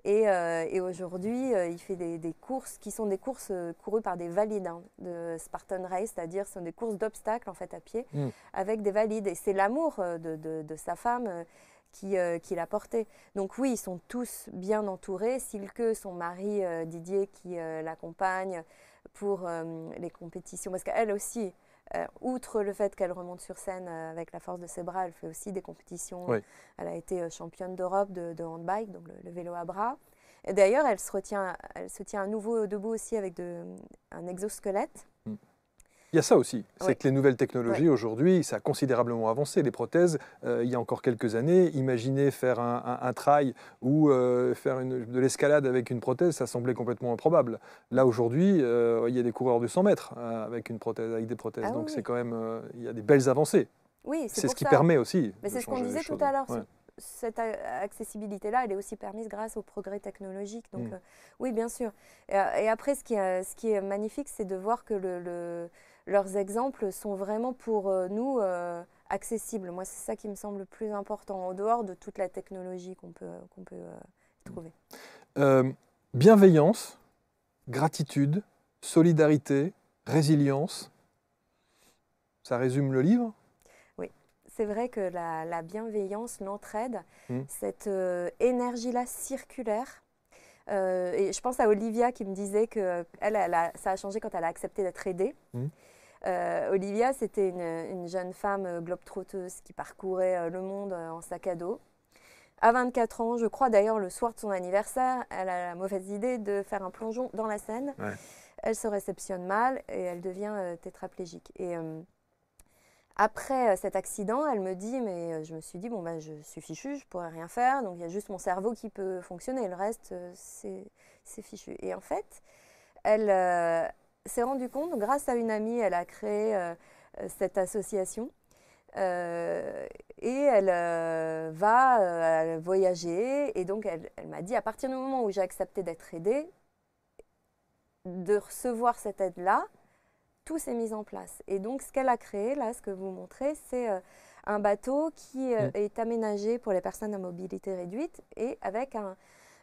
Euh, et, aujourd'hui, euh, il fait des, courses qui sont des courses euh, courues par des valides hein, de Spartan Race, c'est-à-dire ce sont des courses d'obstacles en fait à pied hmm. avec des valides. Et c'est l'amour de, sa femme qui, l'a porté. Donc oui, ils sont tous bien entourés. s'il que son mari Didier qui l'accompagne pour les compétitions, parce qu'elle aussi, euh, outre le fait qu'elle remonte sur scène euh, avec la force de ses bras, elle fait aussi des compétitions. Elle a été euh, championne d'Europe de, handbike, donc le, vélo à bras. d'ailleurs, elle se elle se tient à nouveau debout aussi avec un exosquelette. Il y a ça aussi. C'est que les nouvelles technologies aujourd'hui, ça a considérablement avancé. Les prothèses, euh, il y a encore quelques années, imaginer faire un, trail ou euh, faire une, de l'escalade avec une prothèse, ça semblait complètement improbable. Là aujourd'hui, euh, il y a des coureurs de 100 mètres avec, une prothèse, avec des prothèses. Ah Donc c'est quand même, il y a des belles avancées. Oui, c'est ce qui permet aussi. Mais c'est ce qu'on disait tout à l'heure. cette accessibilité-là, elle est aussi permise grâce au progrès technologique. Donc, mm. oui, bien sûr. Et, après, ce qui est, ce qui est magnifique, c'est de voir que le, leurs exemples sont vraiment pour euh, nous euh, accessibles. Moi, c'est ça qui me semble le plus important, en dehors de toute la technologie qu'on peut, euh, qu'on peut trouver. bienveillance, gratitude, solidarité, résilience. Ça résume le livre Oui, c'est vrai que la, bienveillance, l'entraide, hmm. cette énergie-là circulaire. et je pense à Olivia qui me disait que elle, ça a changé quand elle a accepté d'être aidée. Hmm. Euh, Olivia, c'était une, jeune femme euh, globe qui parcourait euh, le monde en sac à dos. À 24 ans, je crois d'ailleurs le soir de son anniversaire, elle a la mauvaise idée de faire un plongeon dans la Seine. Elle se réceptionne mal et elle devient tétraplégique. Et après cet accident, elle me dit, mais je me suis dit, bon, bah, je suis fichue, je pourrais rien faire, donc il y a juste mon cerveau qui peut fonctionner, le reste, c'est fichu. Et en fait, elle, s'est rendu compte, grâce à une amie, elle a créé euh, euh, cette association. Euh, et elle va voyager. Et donc, elle, m'a dit, à partir du moment où j'ai accepté d'être aidée, de recevoir cette aide-là, tout s'est mis en place. Et donc, ce qu'elle a créé, là, ce que vous montrez, c'est un bateau qui mm. est aménagé pour les personnes à mobilité réduite et avec un,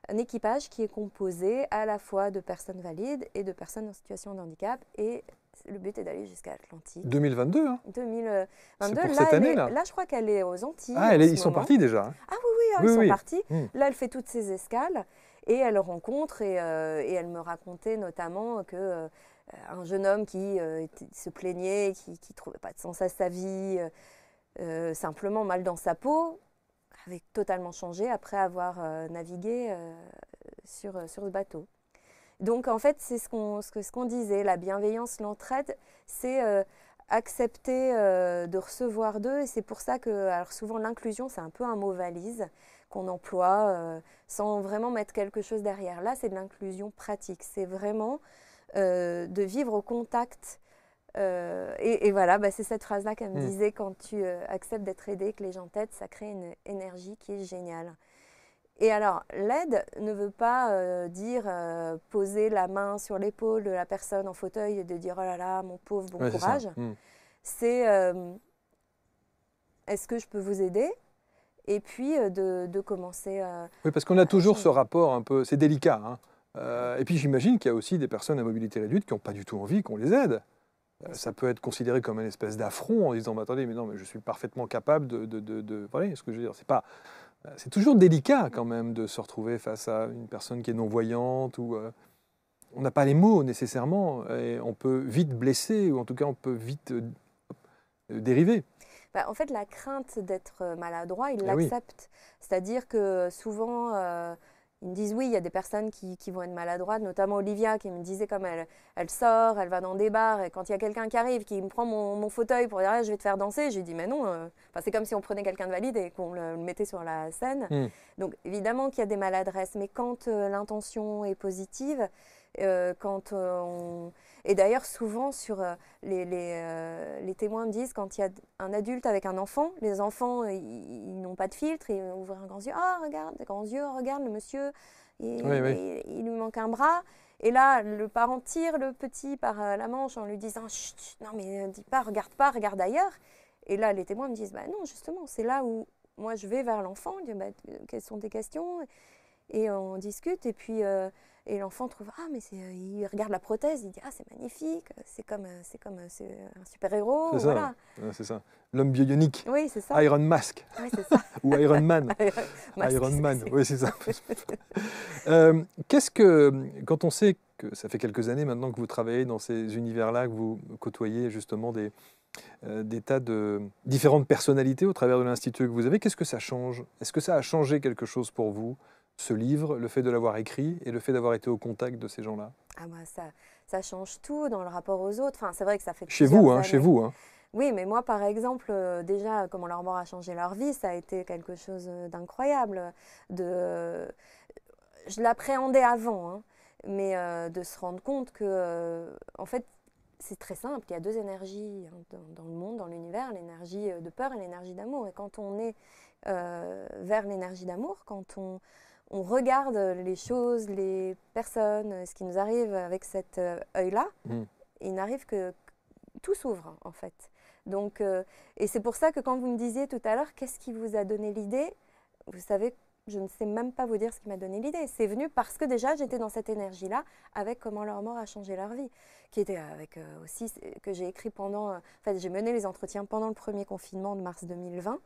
un équipage qui est composé à la fois de personnes valides et de personnes en situation de handicap. Et le but est d'aller jusqu'à Atlantique. 2022 hein 2022. Pour là, cette année, là. là, je crois qu'elle est aux Antilles. Ah, ils sont partis déjà. Hein. Ah oui, oui, ah, ils sont partis. Hmm. Là, elle fait toutes ses escales et elle rencontre et, euh, elle me racontait notamment que... Euh, un jeune homme qui euh, se plaignait, qui ne trouvait pas de sens à sa vie, simplement mal dans sa peau, avait totalement changé après avoir euh, navigué euh, sur, euh, sur ce bateau. Donc en fait, c'est ce qu'on ce, ce disait, la bienveillance, l'entraide, c'est accepter de recevoir d'eux. Et c'est pour ça que alors souvent l'inclusion, c'est un peu un mot valise qu'on emploie sans vraiment mettre quelque chose derrière. Là, c'est de l'inclusion pratique. C'est vraiment de vivre au contact euh, et, voilà, bah, c'est cette phrase-là qu'elle me hmm. disait quand tu euh, acceptes d'être aidé, que les gens t'aident, ça crée une énergie qui est géniale. Et alors, l'aide ne veut pas euh, dire poser la main sur l'épaule de la personne en fauteuil et de dire oh là là, mon pauvre, bon courage. Hmm. C'est est-ce que je peux vous aider Et puis de, de commencer. oui, parce qu'on a toujours ce rapport un peu, c'est délicat. Hein. et puis j'imagine qu'il y a aussi des personnes à mobilité réduite qui n'ont pas du tout envie qu'on les aide. Euh, ça peut être considéré comme une espèce d'affront en disant bah, attendez mais non mais je suis parfaitement capable de, de, de, ce que je veux dire c'est pas euh, c'est toujours délicat quand même de se retrouver face à une personne qui est non voyante ou euh, on n'a pas les mots nécessairement et on peut vite blesser ou en tout cas on peut vite dériver. Bah, en fait, la crainte d'être maladroit, il eh l'accepte. C'est-à-dire que souvent, ils me disent oui, il y a des personnes qui, vont être maladroites, notamment Olivia qui me disait comme elle, elle sort, elle va dans des bars, et quand il y a quelqu'un qui arrive, qui me prend mon, fauteuil pour dire ah, je vais te faire danser, j'ai dit mais non, euh, c'est comme si on prenait quelqu'un de valide et qu'on le, mettait sur la scène. Hmm. Donc évidemment qu'il y a des maladresses, mais quand euh, l'intention est positive, euh, quand euh, on... Et d'ailleurs, souvent, sur euh, les, les, témoins me disent, quand il y a un adulte avec un enfant, les enfants, ils, n'ont pas de filtre, ils ouvrent un grand yeux, ah, oh, regarde, grand yeux, regarde le monsieur, il, lui manque un bras. Et là, le parent tire le petit par la manche en lui disant, chut, non mais dis pas, regarde pas, regarde ailleurs. Et là, les témoins me disent, bah non, justement, c'est là où moi je vais vers l'enfant, je dis, «Bah, quelles sont tes questions Et on discute, et puis... Et l'enfant trouve ah mais c'est euh, il regarde la prothèse, il dit ah c'est magnifique, c'est comme euh, c'est comme euh, un super héros. L'homme bionique. Oui c'est ça. Iron Mask. Oui, ça. Ou Iron Man. Iron Man. Oui c'est ça. Qu'est-ce que quand on sait que ça fait quelques années maintenant que vous travaillez dans ces univers-là, que vous côtoyez justement des tas de différentes personnalités au travers de l'institut que vous avez, qu'est-ce que ça change Est-ce que ça a changé quelque chose pour vous ce livre, le fait de l'avoir écrit et le fait d'avoir été au contact de ces gens-là Ah ça, ça change tout dans le rapport aux autres. Enfin, c'est vrai que ça fait chez vous, hein, chez vous. Hein. Oui, mais moi, par exemple, euh, déjà, comment leur mort a changé leur vie, ça a été quelque chose euh, d'incroyable. De... Je l'appréhendais avant, hein, mais euh, de se rendre compte que, en fait, c'est très simple, il y a deux énergies hein, dans, le monde, dans l'univers, l'énergie de peur et l'énergie d'amour. Et quand on est vers l'énergie d'amour, quand on, on regarde euh, les choses, les personnes, euh, ce qui nous arrive avec cet euh, œil-là, mm. il n'arrive que, tout s'ouvre en fait. Donc, et c'est pour ça que quand vous me disiez tout à l'heure, qu'est-ce qui vous a donné l'idée Vous savez, je ne sais même pas vous dire ce qui m'a donné l'idée. C'est venu parce que déjà j'étais dans cette énergie-là avec comment leur mort a changé leur vie, qui était avec aussi que j'ai écrit pendant. en fait, j'ai mené les entretiens pendant le premier confinement de mars 2020.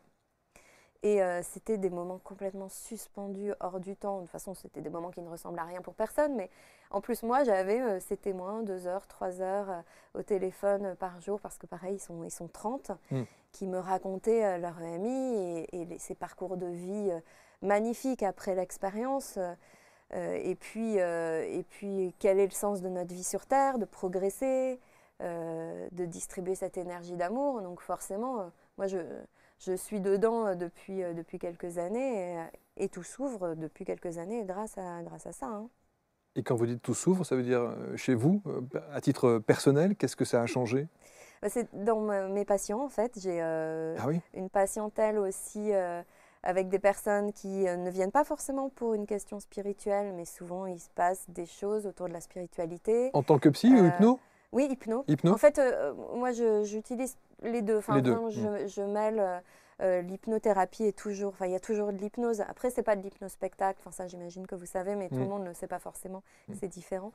Et euh, c'était des moments complètement suspendus, hors du temps. De toute façon, c'était des moments qui ne ressemblent à rien pour personne. Mais en plus, moi, j'avais euh, ces témoins, deux heures, trois heures euh, au téléphone par jour, parce que pareil, ils sont, ils sont 30, hmm. qui me racontaient leur EMI et, ses ces parcours de vie magnifiques après l'expérience. et, puis, et puis, quel est le sens de notre vie sur Terre, de progresser, de distribuer cette énergie d'amour. Donc forcément, moi, je je suis dedans euh, depuis, euh, depuis quelques années euh, et, tout s'ouvre depuis quelques années grâce à, grâce à ça. Hein. Et quand vous dites tout s'ouvre, ça veut dire chez vous, à titre personnel, qu'est-ce que ça a changé bah, C'est dans mes patients en fait. J'ai ah une patientèle aussi avec des personnes qui ne viennent pas forcément pour une question spirituelle, mais souvent il se passe des choses autour de la spiritualité. En tant que psy ou hypno oui, Hypno. En fait, euh, moi, j'utilise les deux. Enfin, mm. je, mêle. Euh, euh, l'hypnothérapie et toujours, enfin il y a toujours de l'hypnose. Après c'est pas de l'hypnospectacle, enfin ça j'imagine que vous savez, mais tout mm. le monde ne sait pas forcément, mm. c'est différent.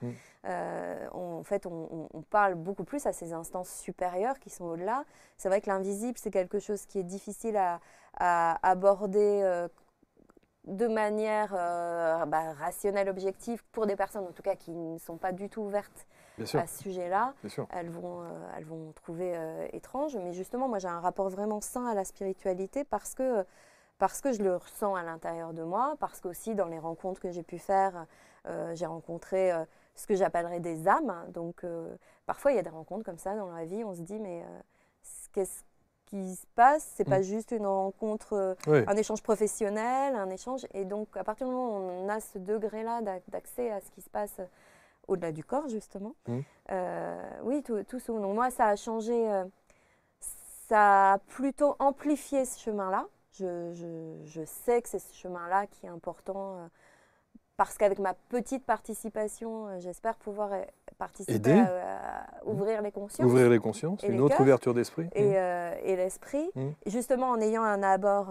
en fait on, parle beaucoup plus à ces instances supérieures qui sont au-delà. C'est vrai que l'invisible c'est quelque chose qui est difficile à, aborder. de manière bah, rationnelle, objective, pour des personnes en tout cas qui ne sont pas du tout ouvertes à ce sujet-là, elles vont, euh, elles vont trouver euh, étrange. Mais justement, moi, j'ai un rapport vraiment sain à la spiritualité parce que, parce que je le ressens à l'intérieur de moi, parce qu'aussi dans les rencontres que j'ai pu faire, euh, j'ai rencontré ce que j'appellerais des âmes. Donc, parfois, il y a des rencontres comme ça dans la vie, on se dit, mais qu'est-ce qui se passe, c'est n'est pas mm. juste une rencontre, un échange professionnel, un échange. Et donc, à partir du moment où on a ce degré-là d'accès à ce qui se passe au-delà du corps justement. Mmh. Euh, oui, tout, tout ce Moi, ça a changé, euh, ça a plutôt amplifié ce chemin-là. Je, sais que c'est ce chemin-là qui est important euh, parce qu'avec ma petite participation, j'espère pouvoir participer À, mmh. ouvrir les consciences. Ouvrir les consciences, une autre ouverture d'esprit. Et, mmh. et l'esprit, justement en ayant un abord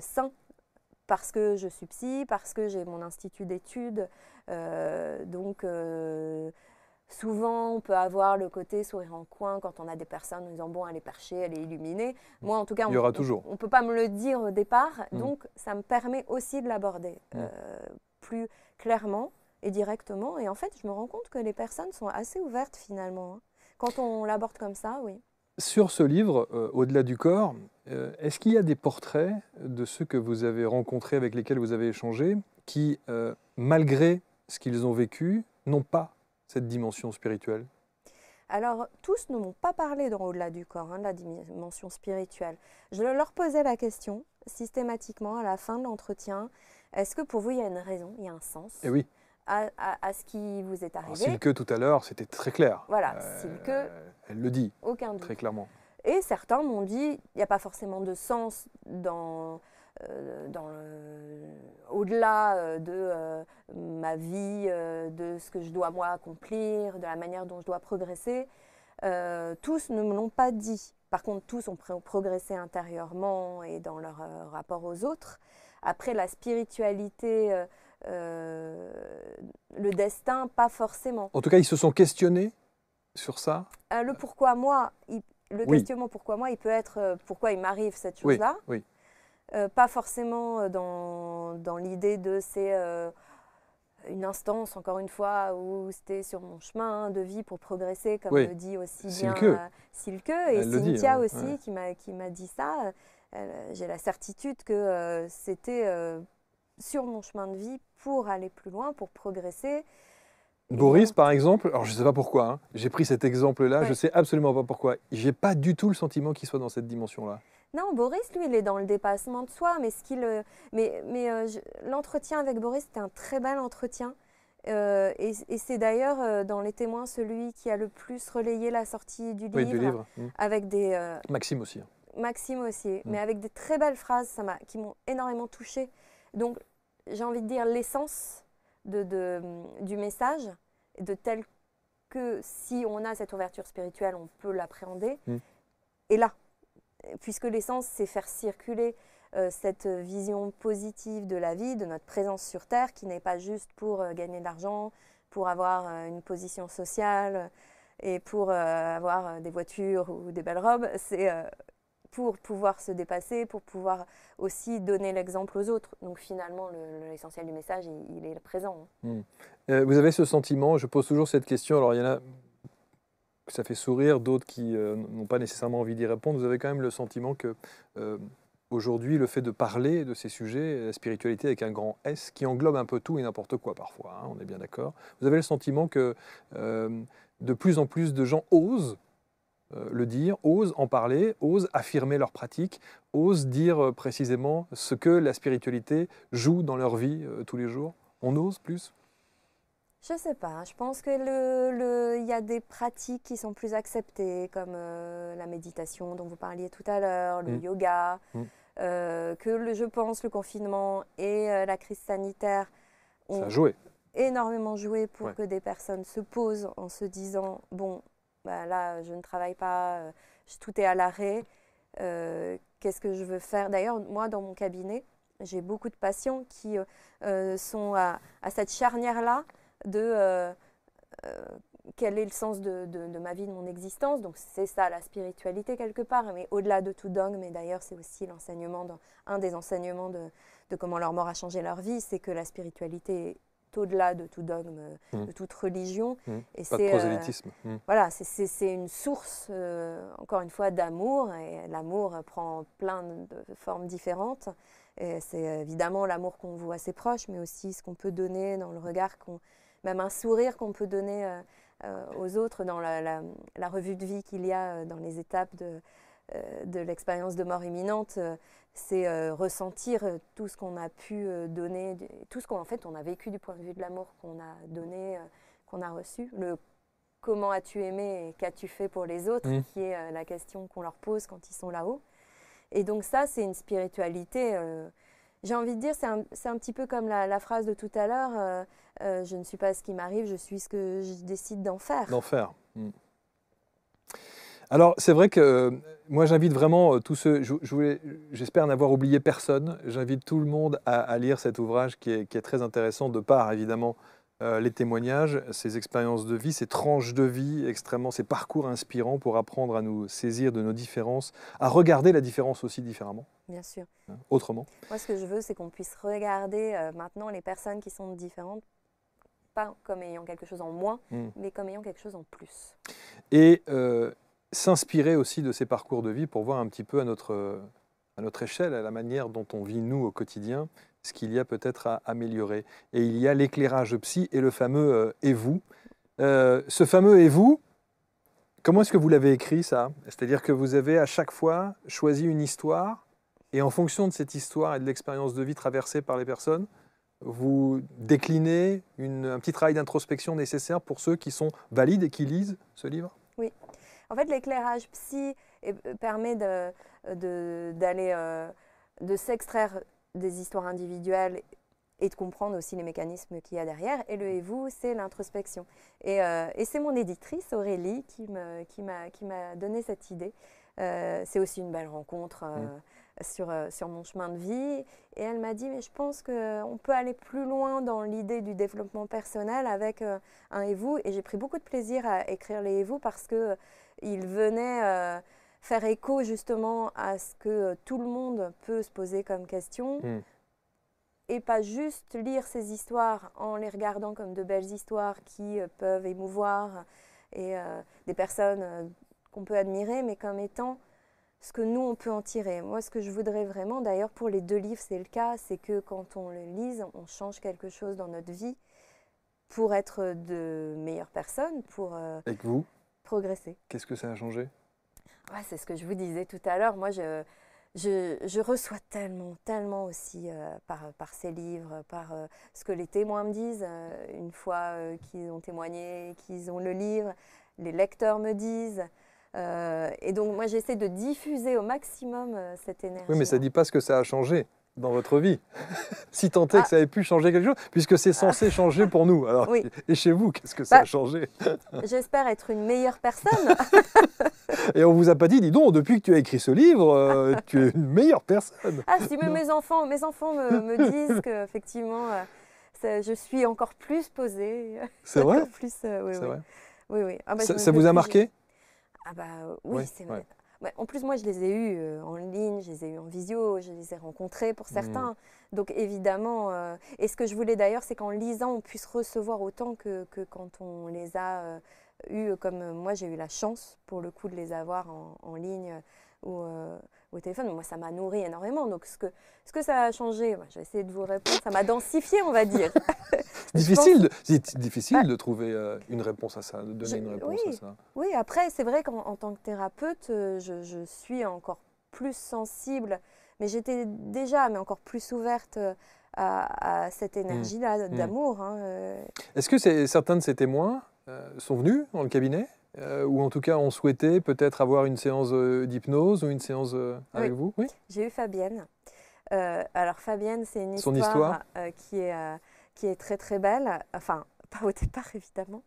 sain parce que je suis psy, parce que j'ai mon institut d'études. Euh, donc euh, souvent, on peut avoir le côté sourire en coin quand on a des personnes en disant bon, elle est perchée, elle est illuminée. Moi, en tout cas, on, ne peut pas me le dire au départ. Mm. Donc ça me permet aussi de l'aborder mm. euh, plus clairement et directement. Et en fait, je me rends compte que les personnes sont assez ouvertes finalement. Hein. Quand on l'aborde comme ça, oui. Sur ce livre, euh, Au-delà du corps, euh, est-ce qu'il y a des portraits de ceux que vous avez rencontrés, avec lesquels vous avez échangé, qui, euh, malgré ce qu'ils ont vécu, n'ont pas cette dimension spirituelle alors, tous ne m'ont pas parlé dans Au-delà du corps, hein, de la dimension spirituelle. Je leur posais la question systématiquement à la fin de l'entretien. Est-ce que pour vous, il y a une raison, il y a un sens Eh oui à, ce qui vous est arrivé. que, tout à l'heure, c'était très clair. Voilà, euh, s'il que, Elle le dit. Aucun doute. Très clairement. Et certains m'ont dit, il n'y a pas forcément de sens dans, euh, dans au-delà euh, de ma vie, de ce que je dois moi accomplir, de la manière dont je dois progresser. tous ne me l'ont pas dit. Par contre, tous ont progressé intérieurement et dans leur rapport aux autres. Après, la spiritualité euh, le destin, pas forcément. En tout cas, ils se sont questionnés sur ça euh, Le pourquoi moi, le questionnement pourquoi moi, il peut être euh, pourquoi il m'arrive cette chose-là. pas forcément dans, l'idée de c'est une instance, encore une fois, où c'était sur mon chemin de vie pour progresser, comme le dit aussi bien Silke, et Cynthia hein, aussi qui m'a dit ça. J'ai la certitude que c'était sur mon chemin de vie pour aller plus loin, pour progresser. Boris, par exemple, alors je ne sais pas pourquoi, hein, j'ai pris cet exemple-là, je ne sais absolument pas pourquoi. J'ai pas du tout le sentiment qu'il soit dans cette dimension-là. Non, Boris, lui, il est dans le dépassement de soi, mais ce qu'il, euh, mais, mais euh, l'entretien avec Boris, c'était un très bel entretien. Euh, et, c'est d'ailleurs dans les témoins celui qui a le plus relayé la sortie du livre, oui, du livre. Mm. avec des Maxime aussi. Hein. Maxime aussi, mm. mais avec des très belles phrases, ça m'a, qui m'ont énormément touchée. Donc j'ai envie de dire, l'essence de, du message, de tel que si on a cette ouverture spirituelle, on peut l'appréhender, mm. Et là. Puisque l'essence, c'est faire circuler euh, cette vision positive de la vie, de notre présence sur Terre, qui n'est pas juste pour euh, gagner de l'argent, pour avoir euh, une position sociale et pour avoir des voitures ou des belles robes. C'est pour pouvoir se dépasser, pour pouvoir aussi donner l'exemple aux autres. Donc finalement, l'essentiel du message, il, est présent. Hein. Hmm. Euh, vous avez ce sentiment, je pose toujours cette question, alors il y en a ça fait sourire, d'autres qui euh, n'ont pas nécessairement envie d'y répondre, vous avez quand même le sentiment que... Euh, aujourd'hui, le fait de parler de ces sujets, la spiritualité avec un grand S, qui englobe un peu tout et n'importe quoi parfois, hein, on est bien d'accord, vous avez le sentiment que de plus en plus de gens osent euh, le dire, osent en parler, osent affirmer leurs pratiques, osent dire euh, précisément ce que la spiritualité joue dans leur vie euh, tous les jours On ose plus je ne sais pas, hein. je pense qu'il y a des pratiques qui sont plus acceptées, comme la méditation dont vous parliez tout à l'heure, le mm. yoga, mm. que je pense le confinement et la crise sanitaire ont joué. énormément joué pour que des personnes se posent en se disant, bon, bah, là, je ne travaille pas, euh, tout est à l'arrêt, euh, qu'est-ce que je veux faire D'ailleurs, moi, dans mon cabinet, j'ai beaucoup de patients qui euh, sont à, cette charnière-là de quel est le sens de, ma vie, de mon existence. Donc, c'est ça, la spiritualité, quelque part, mais au-delà de tout dogme, mais d'ailleurs, c'est aussi l'enseignement, un des enseignements de, de, comment leur mort a changé leur vie, c'est que la spiritualité au-delà de tout dogme, hmm. de toute religion. Hmm. Et Pas euh, prosélytisme. Hmm. Voilà, c'est une source, euh, encore une fois, d'amour. Et l'amour prend plein de formes différentes. C'est euh, évidemment l'amour qu'on voit à ses proches, mais aussi ce qu'on peut donner dans le regard, même un sourire qu'on peut donner aux autres dans la, revue de vie qu'il y a dans les étapes de l'expérience de mort imminente, c'est euh, ressentir euh, tout ce qu'on a pu euh, donner, tout ce qu'en fait on a vécu du point de vue de l'amour qu'on a donné, qu'on a reçu. Le comment as-tu aimé et qu'as-tu fait pour les autres, mmh. qui est la question qu'on leur pose quand ils sont là-haut. Et donc ça, c'est une spiritualité. j'ai envie de dire, c'est un, petit peu comme la, phrase de tout à l'heure, je ne suis pas ce qui m'arrive, je suis ce que je décide d'en faire. D'en faire. Mmh. Alors, c'est vrai que euh, moi, j'invite vraiment euh, tous ceux, j'espère n'avoir oublié personne, j'invite tout le monde à, lire cet ouvrage qui est, très intéressant de part, évidemment, euh, les témoignages, ces expériences de vie, ces tranches de vie extrêmement, ces parcours inspirants pour apprendre à nous saisir de nos différences, à regarder la différence aussi différemment. Bien sûr. Hein, autrement. Moi, ce que je veux, c'est qu'on puisse regarder maintenant les personnes qui sont différentes, pas comme ayant quelque chose en moins, mmh. mais comme ayant quelque chose en plus. Et s'inspirer aussi de ces parcours de vie pour voir un petit peu à notre, euh, à notre échelle, à la manière dont on vit nous au quotidien, ce qu'il y a peut-être à améliorer. Et il y a l'éclairage psy et le fameux euh, et vous. Euh, ce fameux et vous, comment est-ce que vous l'avez écrit ça C'est-à-dire que vous avez à chaque fois choisi une histoire et en fonction de cette histoire et de l'expérience de vie traversée par les personnes, vous déclinez une, un petit travail d'introspection nécessaire pour ceux qui sont valides et qui lisent ce livre Oui, en fait, l'éclairage psy euh, permet de, euh, de s'extraire des histoires individuelles et de comprendre aussi les mécanismes qu'il y a derrière. Et le et vous, c'est l'introspection. Et, euh, c'est mon éditrice, Aurélie, qui m'a donné cette idée. c'est aussi une belle rencontre mm. sur, sur mon chemin de vie. Et elle m'a dit, mais je pense qu'on peut aller plus loin dans l'idée du développement personnel avec un et vous. Et j'ai pris beaucoup de plaisir à écrire les et vous parce que il venait euh, faire écho justement à ce que euh, tout le monde peut se poser comme question. Hmm. Et pas juste lire ces histoires en les regardant comme de belles histoires qui euh, peuvent émouvoir et des personnes qu'on peut admirer, mais comme étant ce que nous, on peut en tirer. Moi, ce que je voudrais vraiment, d'ailleurs, pour les deux livres, c'est le cas, c'est que quand on les lise, on change quelque chose dans notre vie pour être de meilleures personnes, pour... Avec vous progresser. Qu'est-ce que ça a changé ouais, C'est ce que je vous disais tout à l'heure. Moi, je, reçois tellement, tellement aussi euh, par, ces livres, par euh, ce que les témoins me disent, euh, une fois qu'ils ont témoigné, qu'ils ont le livre, les lecteurs me disent. et donc moi j'essaie de diffuser au maximum cette énergie. Oui mais ça ne dit pas ce que ça a changé dans votre vie, si tant est que ah. ça ait pu changer quelque chose, puisque c'est censé ah. changer pour nous. Alors, Et chez vous, qu'est-ce que ça bah, a changé J'espère être une meilleure personne. et on vous a pas dit, dis donc, depuis que tu as écrit ce livre, euh, tu es une meilleure personne. Ah si, mais mes enfants, mes enfants me, disent qu'effectivement, euh, je suis encore plus posée. C'est vrai ça, vous a marqué Ah bah oui, c'est vrai en plus, moi, je les ai eus euh, en ligne, je les ai eus en visio, je les ai rencontrés pour mm. certains. Donc évidemment, euh, et ce que je voulais d'ailleurs, c'est qu'en lisant, on puisse recevoir autant que, quand on les a euh, eus, comme moi, j'ai eu la chance, pour le coup, de les avoir en, en ligne. ou au téléphone. Moi, ça m'a nourri énormément. Donc, ce que, ce que ça a changé, je vais essayer de vous répondre. Ça m'a densifié, on va dire. difficile, c'est difficile bah de trouver euh, une réponse à ça, de donner une réponse oui, à ça. Oui, après, c'est vrai qu'en tant que thérapeute, euh, je, suis encore plus sensible, mais j'étais déjà, mais encore plus ouverte. Euh, à, cette mmh. énergie-là mmh. d'amour. Hein, Est-ce que certains de ces témoins sont venus dans le cabinet euh, ou en tout cas on souhaitait peut-être avoir une séance euh, d'hypnose ou une séance euh, avec vous Oui, j'ai eu Fabienne. alors Fabienne, c'est une histoire, qui, est, qui est très très belle, enfin pas au départ évidemment.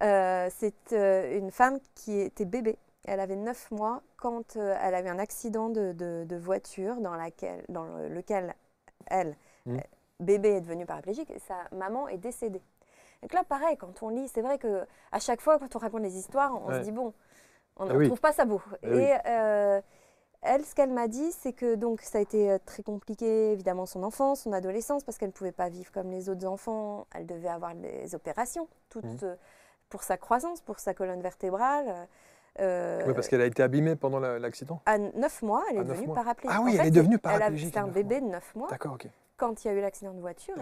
c'est une femme qui était bébé elle avait 9 mois quand elle a eu un accident de, voiture dans, laquelle, dans lequel elle, mmh. bébé, est devenue paraplégique et sa maman est décédée. Donc là, pareil, quand on lit, c'est vrai que à chaque fois, quand on raconte des histoires, on se dit bon, on ne ah trouve pas ça beau. Ah et euh, elle, ce qu'elle m'a dit, c'est que donc ça a été euh, très compliqué, évidemment, son enfance, son adolescence, parce qu'elle ne pouvait pas vivre comme les autres enfants. Elle devait avoir des opérations, toutes mmh. euh, pour sa croissance, pour sa colonne vertébrale. oui, parce qu'elle a été abîmée pendant l'accident. à 9 mois, elle est devenue paraplégique. Ah oui, elle est devenue paraplégique. C'est un bébé de 9 mois. D'accord, ok quand il y a eu l'accident de voiture,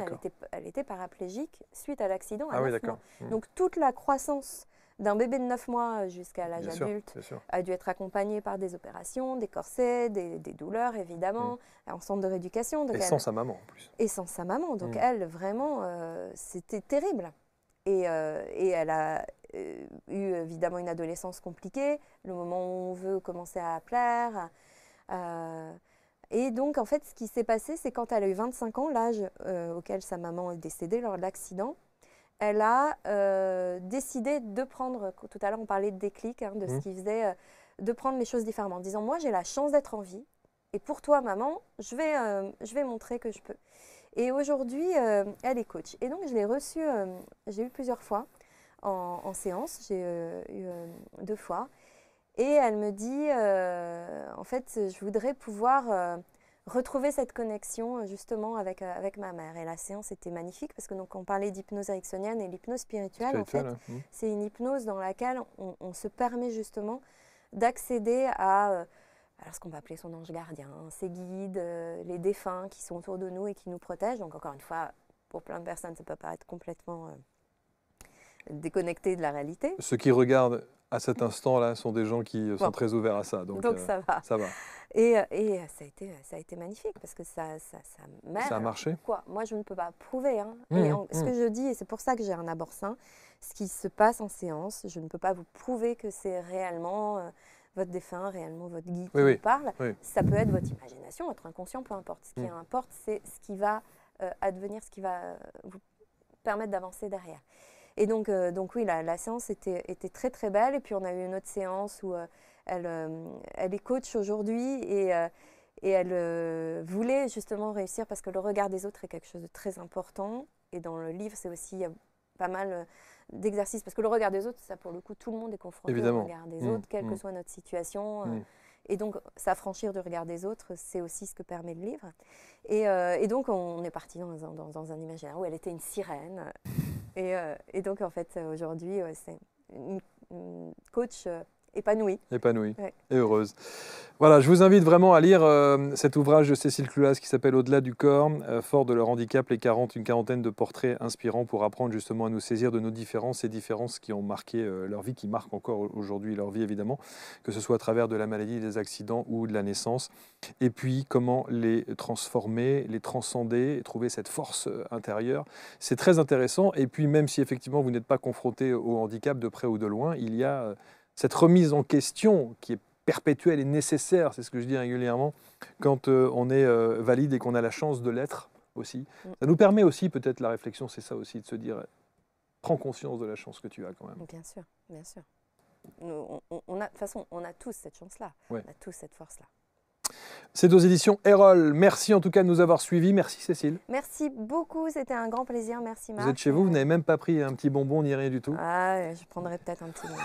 elle était, paraplégique suite à l'accident. Ah oui, d'accord. Mmh. Donc toute la croissance d'un bébé de 9 mois euh, jusqu'à l'âge adulte a dû être accompagnée par des opérations, des corsets, des, douleurs évidemment, mmh. en centre de rééducation. et sans sa maman en plus. Et sans sa maman. Donc mmh. elle, vraiment, euh, c'était terrible. Et, euh, elle a eu évidemment une adolescence compliquée, le moment où on veut commencer à plaire. Et donc, en fait, ce qui s'est passé, c'est quand elle a eu 25 ans, l'âge euh, auquel sa maman est décédée lors de l'accident, elle a euh, décidé de prendre, tout à l'heure on parlait de déclic, hein, de ce mhm. qui faisait, euh, de prendre les choses différemment, en disant moi j'ai la chance d'être en vie, et pour toi maman, je vais, je vais montrer que je peux. Et aujourd'hui, elle est coach. Et donc je l'ai reçue, j'ai eu plusieurs fois en, en séance, j'ai eu deux fois. Et elle me dit, euh, en fait, je voudrais pouvoir euh, retrouver cette connexion euh, justement avec, avec ma mère. Et la séance était magnifique parce que donc on parlait d'hypnose ericksonienne et l'hypnose spirituelle, en fait, mmh. c'est une hypnose dans laquelle on, se permet justement d'accéder à alors ce qu'on va appeler son ange gardien, ses guides, les défunts qui sont autour de nous et qui nous protègent. Donc encore une fois, pour plein de personnes, ça peut paraître complètement déconnecté de la réalité. Ceux qui regardent à cet instant-là, sont des gens qui euh, sont très ouverts à ça. Donc, euh, ça, va. Et, euh, ça, a été, ça a été magnifique parce que ça, ça, ça, a marché. Quoi. Moi, je ne peux pas prouver. Hein. Mmh, ce mmh. que je dis, et c'est pour ça que j'ai un abord sain, ce qui se passe en séance, je ne peux pas vous prouver que c'est réellement. votre défunt, réellement votre guide qui vous parle. Ça peut être votre imagination, votre inconscient, peu importe. Ce qui mmh. importe, c'est ce qui va advenir, ce qui va vous permettre d'avancer derrière. Et donc, euh, donc oui, la, séance était, très très belle. Et puis on a eu une autre séance où euh, euh, elle, est coach aujourd'hui et, elle voulait justement réussir parce que le regard des autres est quelque chose de très important. Et dans le livre, c'est aussi pas mal d'exercices parce que le regard des autres, ça pour le coup, tout le monde est confronté au regard des autres, mmh. quelle que mmh. soit notre situation. Mmh. Et donc, s'affranchir du regard des autres, c'est aussi ce que permet le livre. Et, donc, on est parti dans dans un imaginaire où elle était une sirène. Euh, et, donc, en fait, aujourd'hui, euh, c'est une coach euh, épanouie. Épanouie et heureuse. Voilà, je vous invite vraiment à lire euh, cet ouvrage de Cécile Cluas qui s'appelle Au-delà du corps, euh, fort de leur handicap, les 40, une quarantaine de portraits inspirants pour apprendre justement à nous saisir de nos différences, ces différences qui ont marqué euh, leur vie, qui marquent encore aujourd'hui leur vie évidemment, que ce soit à travers de la maladie, des accidents ou de la naissance. Et puis comment les transformer, les transcender, trouver cette force intérieure. C'est très intéressant. Et puis même si effectivement vous n'êtes pas confronté au handicap de près ou de loin, il y a cette remise en question qui est perpétuelle et nécessaire, c'est ce que je dis régulièrement, quand euh, on est euh, valide et qu'on a la chance de l'être aussi. Mm. Ça nous permet aussi, peut-être, la réflexion, c'est ça aussi, de se dire prends conscience de la chance que tu as quand même. Bien sûr, bien sûr. on, a, de toute façon, on a tous cette chance-là, on a tous cette force-là. C'est aux éditions Erol. Merci en tout cas de nous avoir suivis. Merci Cécile. Merci beaucoup, c'était un grand plaisir. Merci Marc. Vous êtes chez vous, vous n'avez même pas pris un petit bonbon ni rien du tout. Ah, je prendrais peut-être un petit bonbon.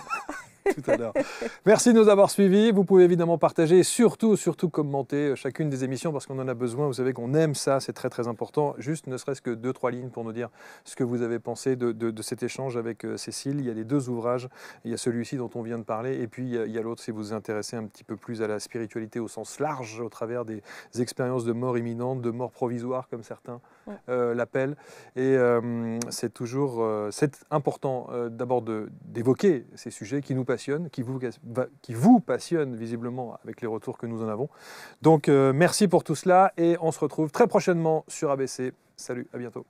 Merci de nous avoir suivis. Vous pouvez évidemment partager et surtout, surtout commenter euh, chacune des émissions parce qu'on en a besoin. Vous savez qu'on aime ça, c'est très très important. Juste ne serait-ce que deux, trois lignes pour nous dire ce que vous avez pensé de, de cet échange avec euh, Cécile. Il y a les deux ouvrages. Il y a celui-ci dont on vient de parler et puis il y a l'autre si vous vous intéressez un petit peu plus à la spiritualité au sens large au travers des expériences de mort imminente, de mort provisoire comme certains. Euh, l'appel. Et euh, c'est toujours euh, c'est important d'abord d'évoquer ces sujets qui nous passionnent, qui vous, qui vous passionnent visiblement avec les retours que nous en avons. Donc merci pour tout cela et on se retrouve très prochainement sur ABC. Salut, à bientôt.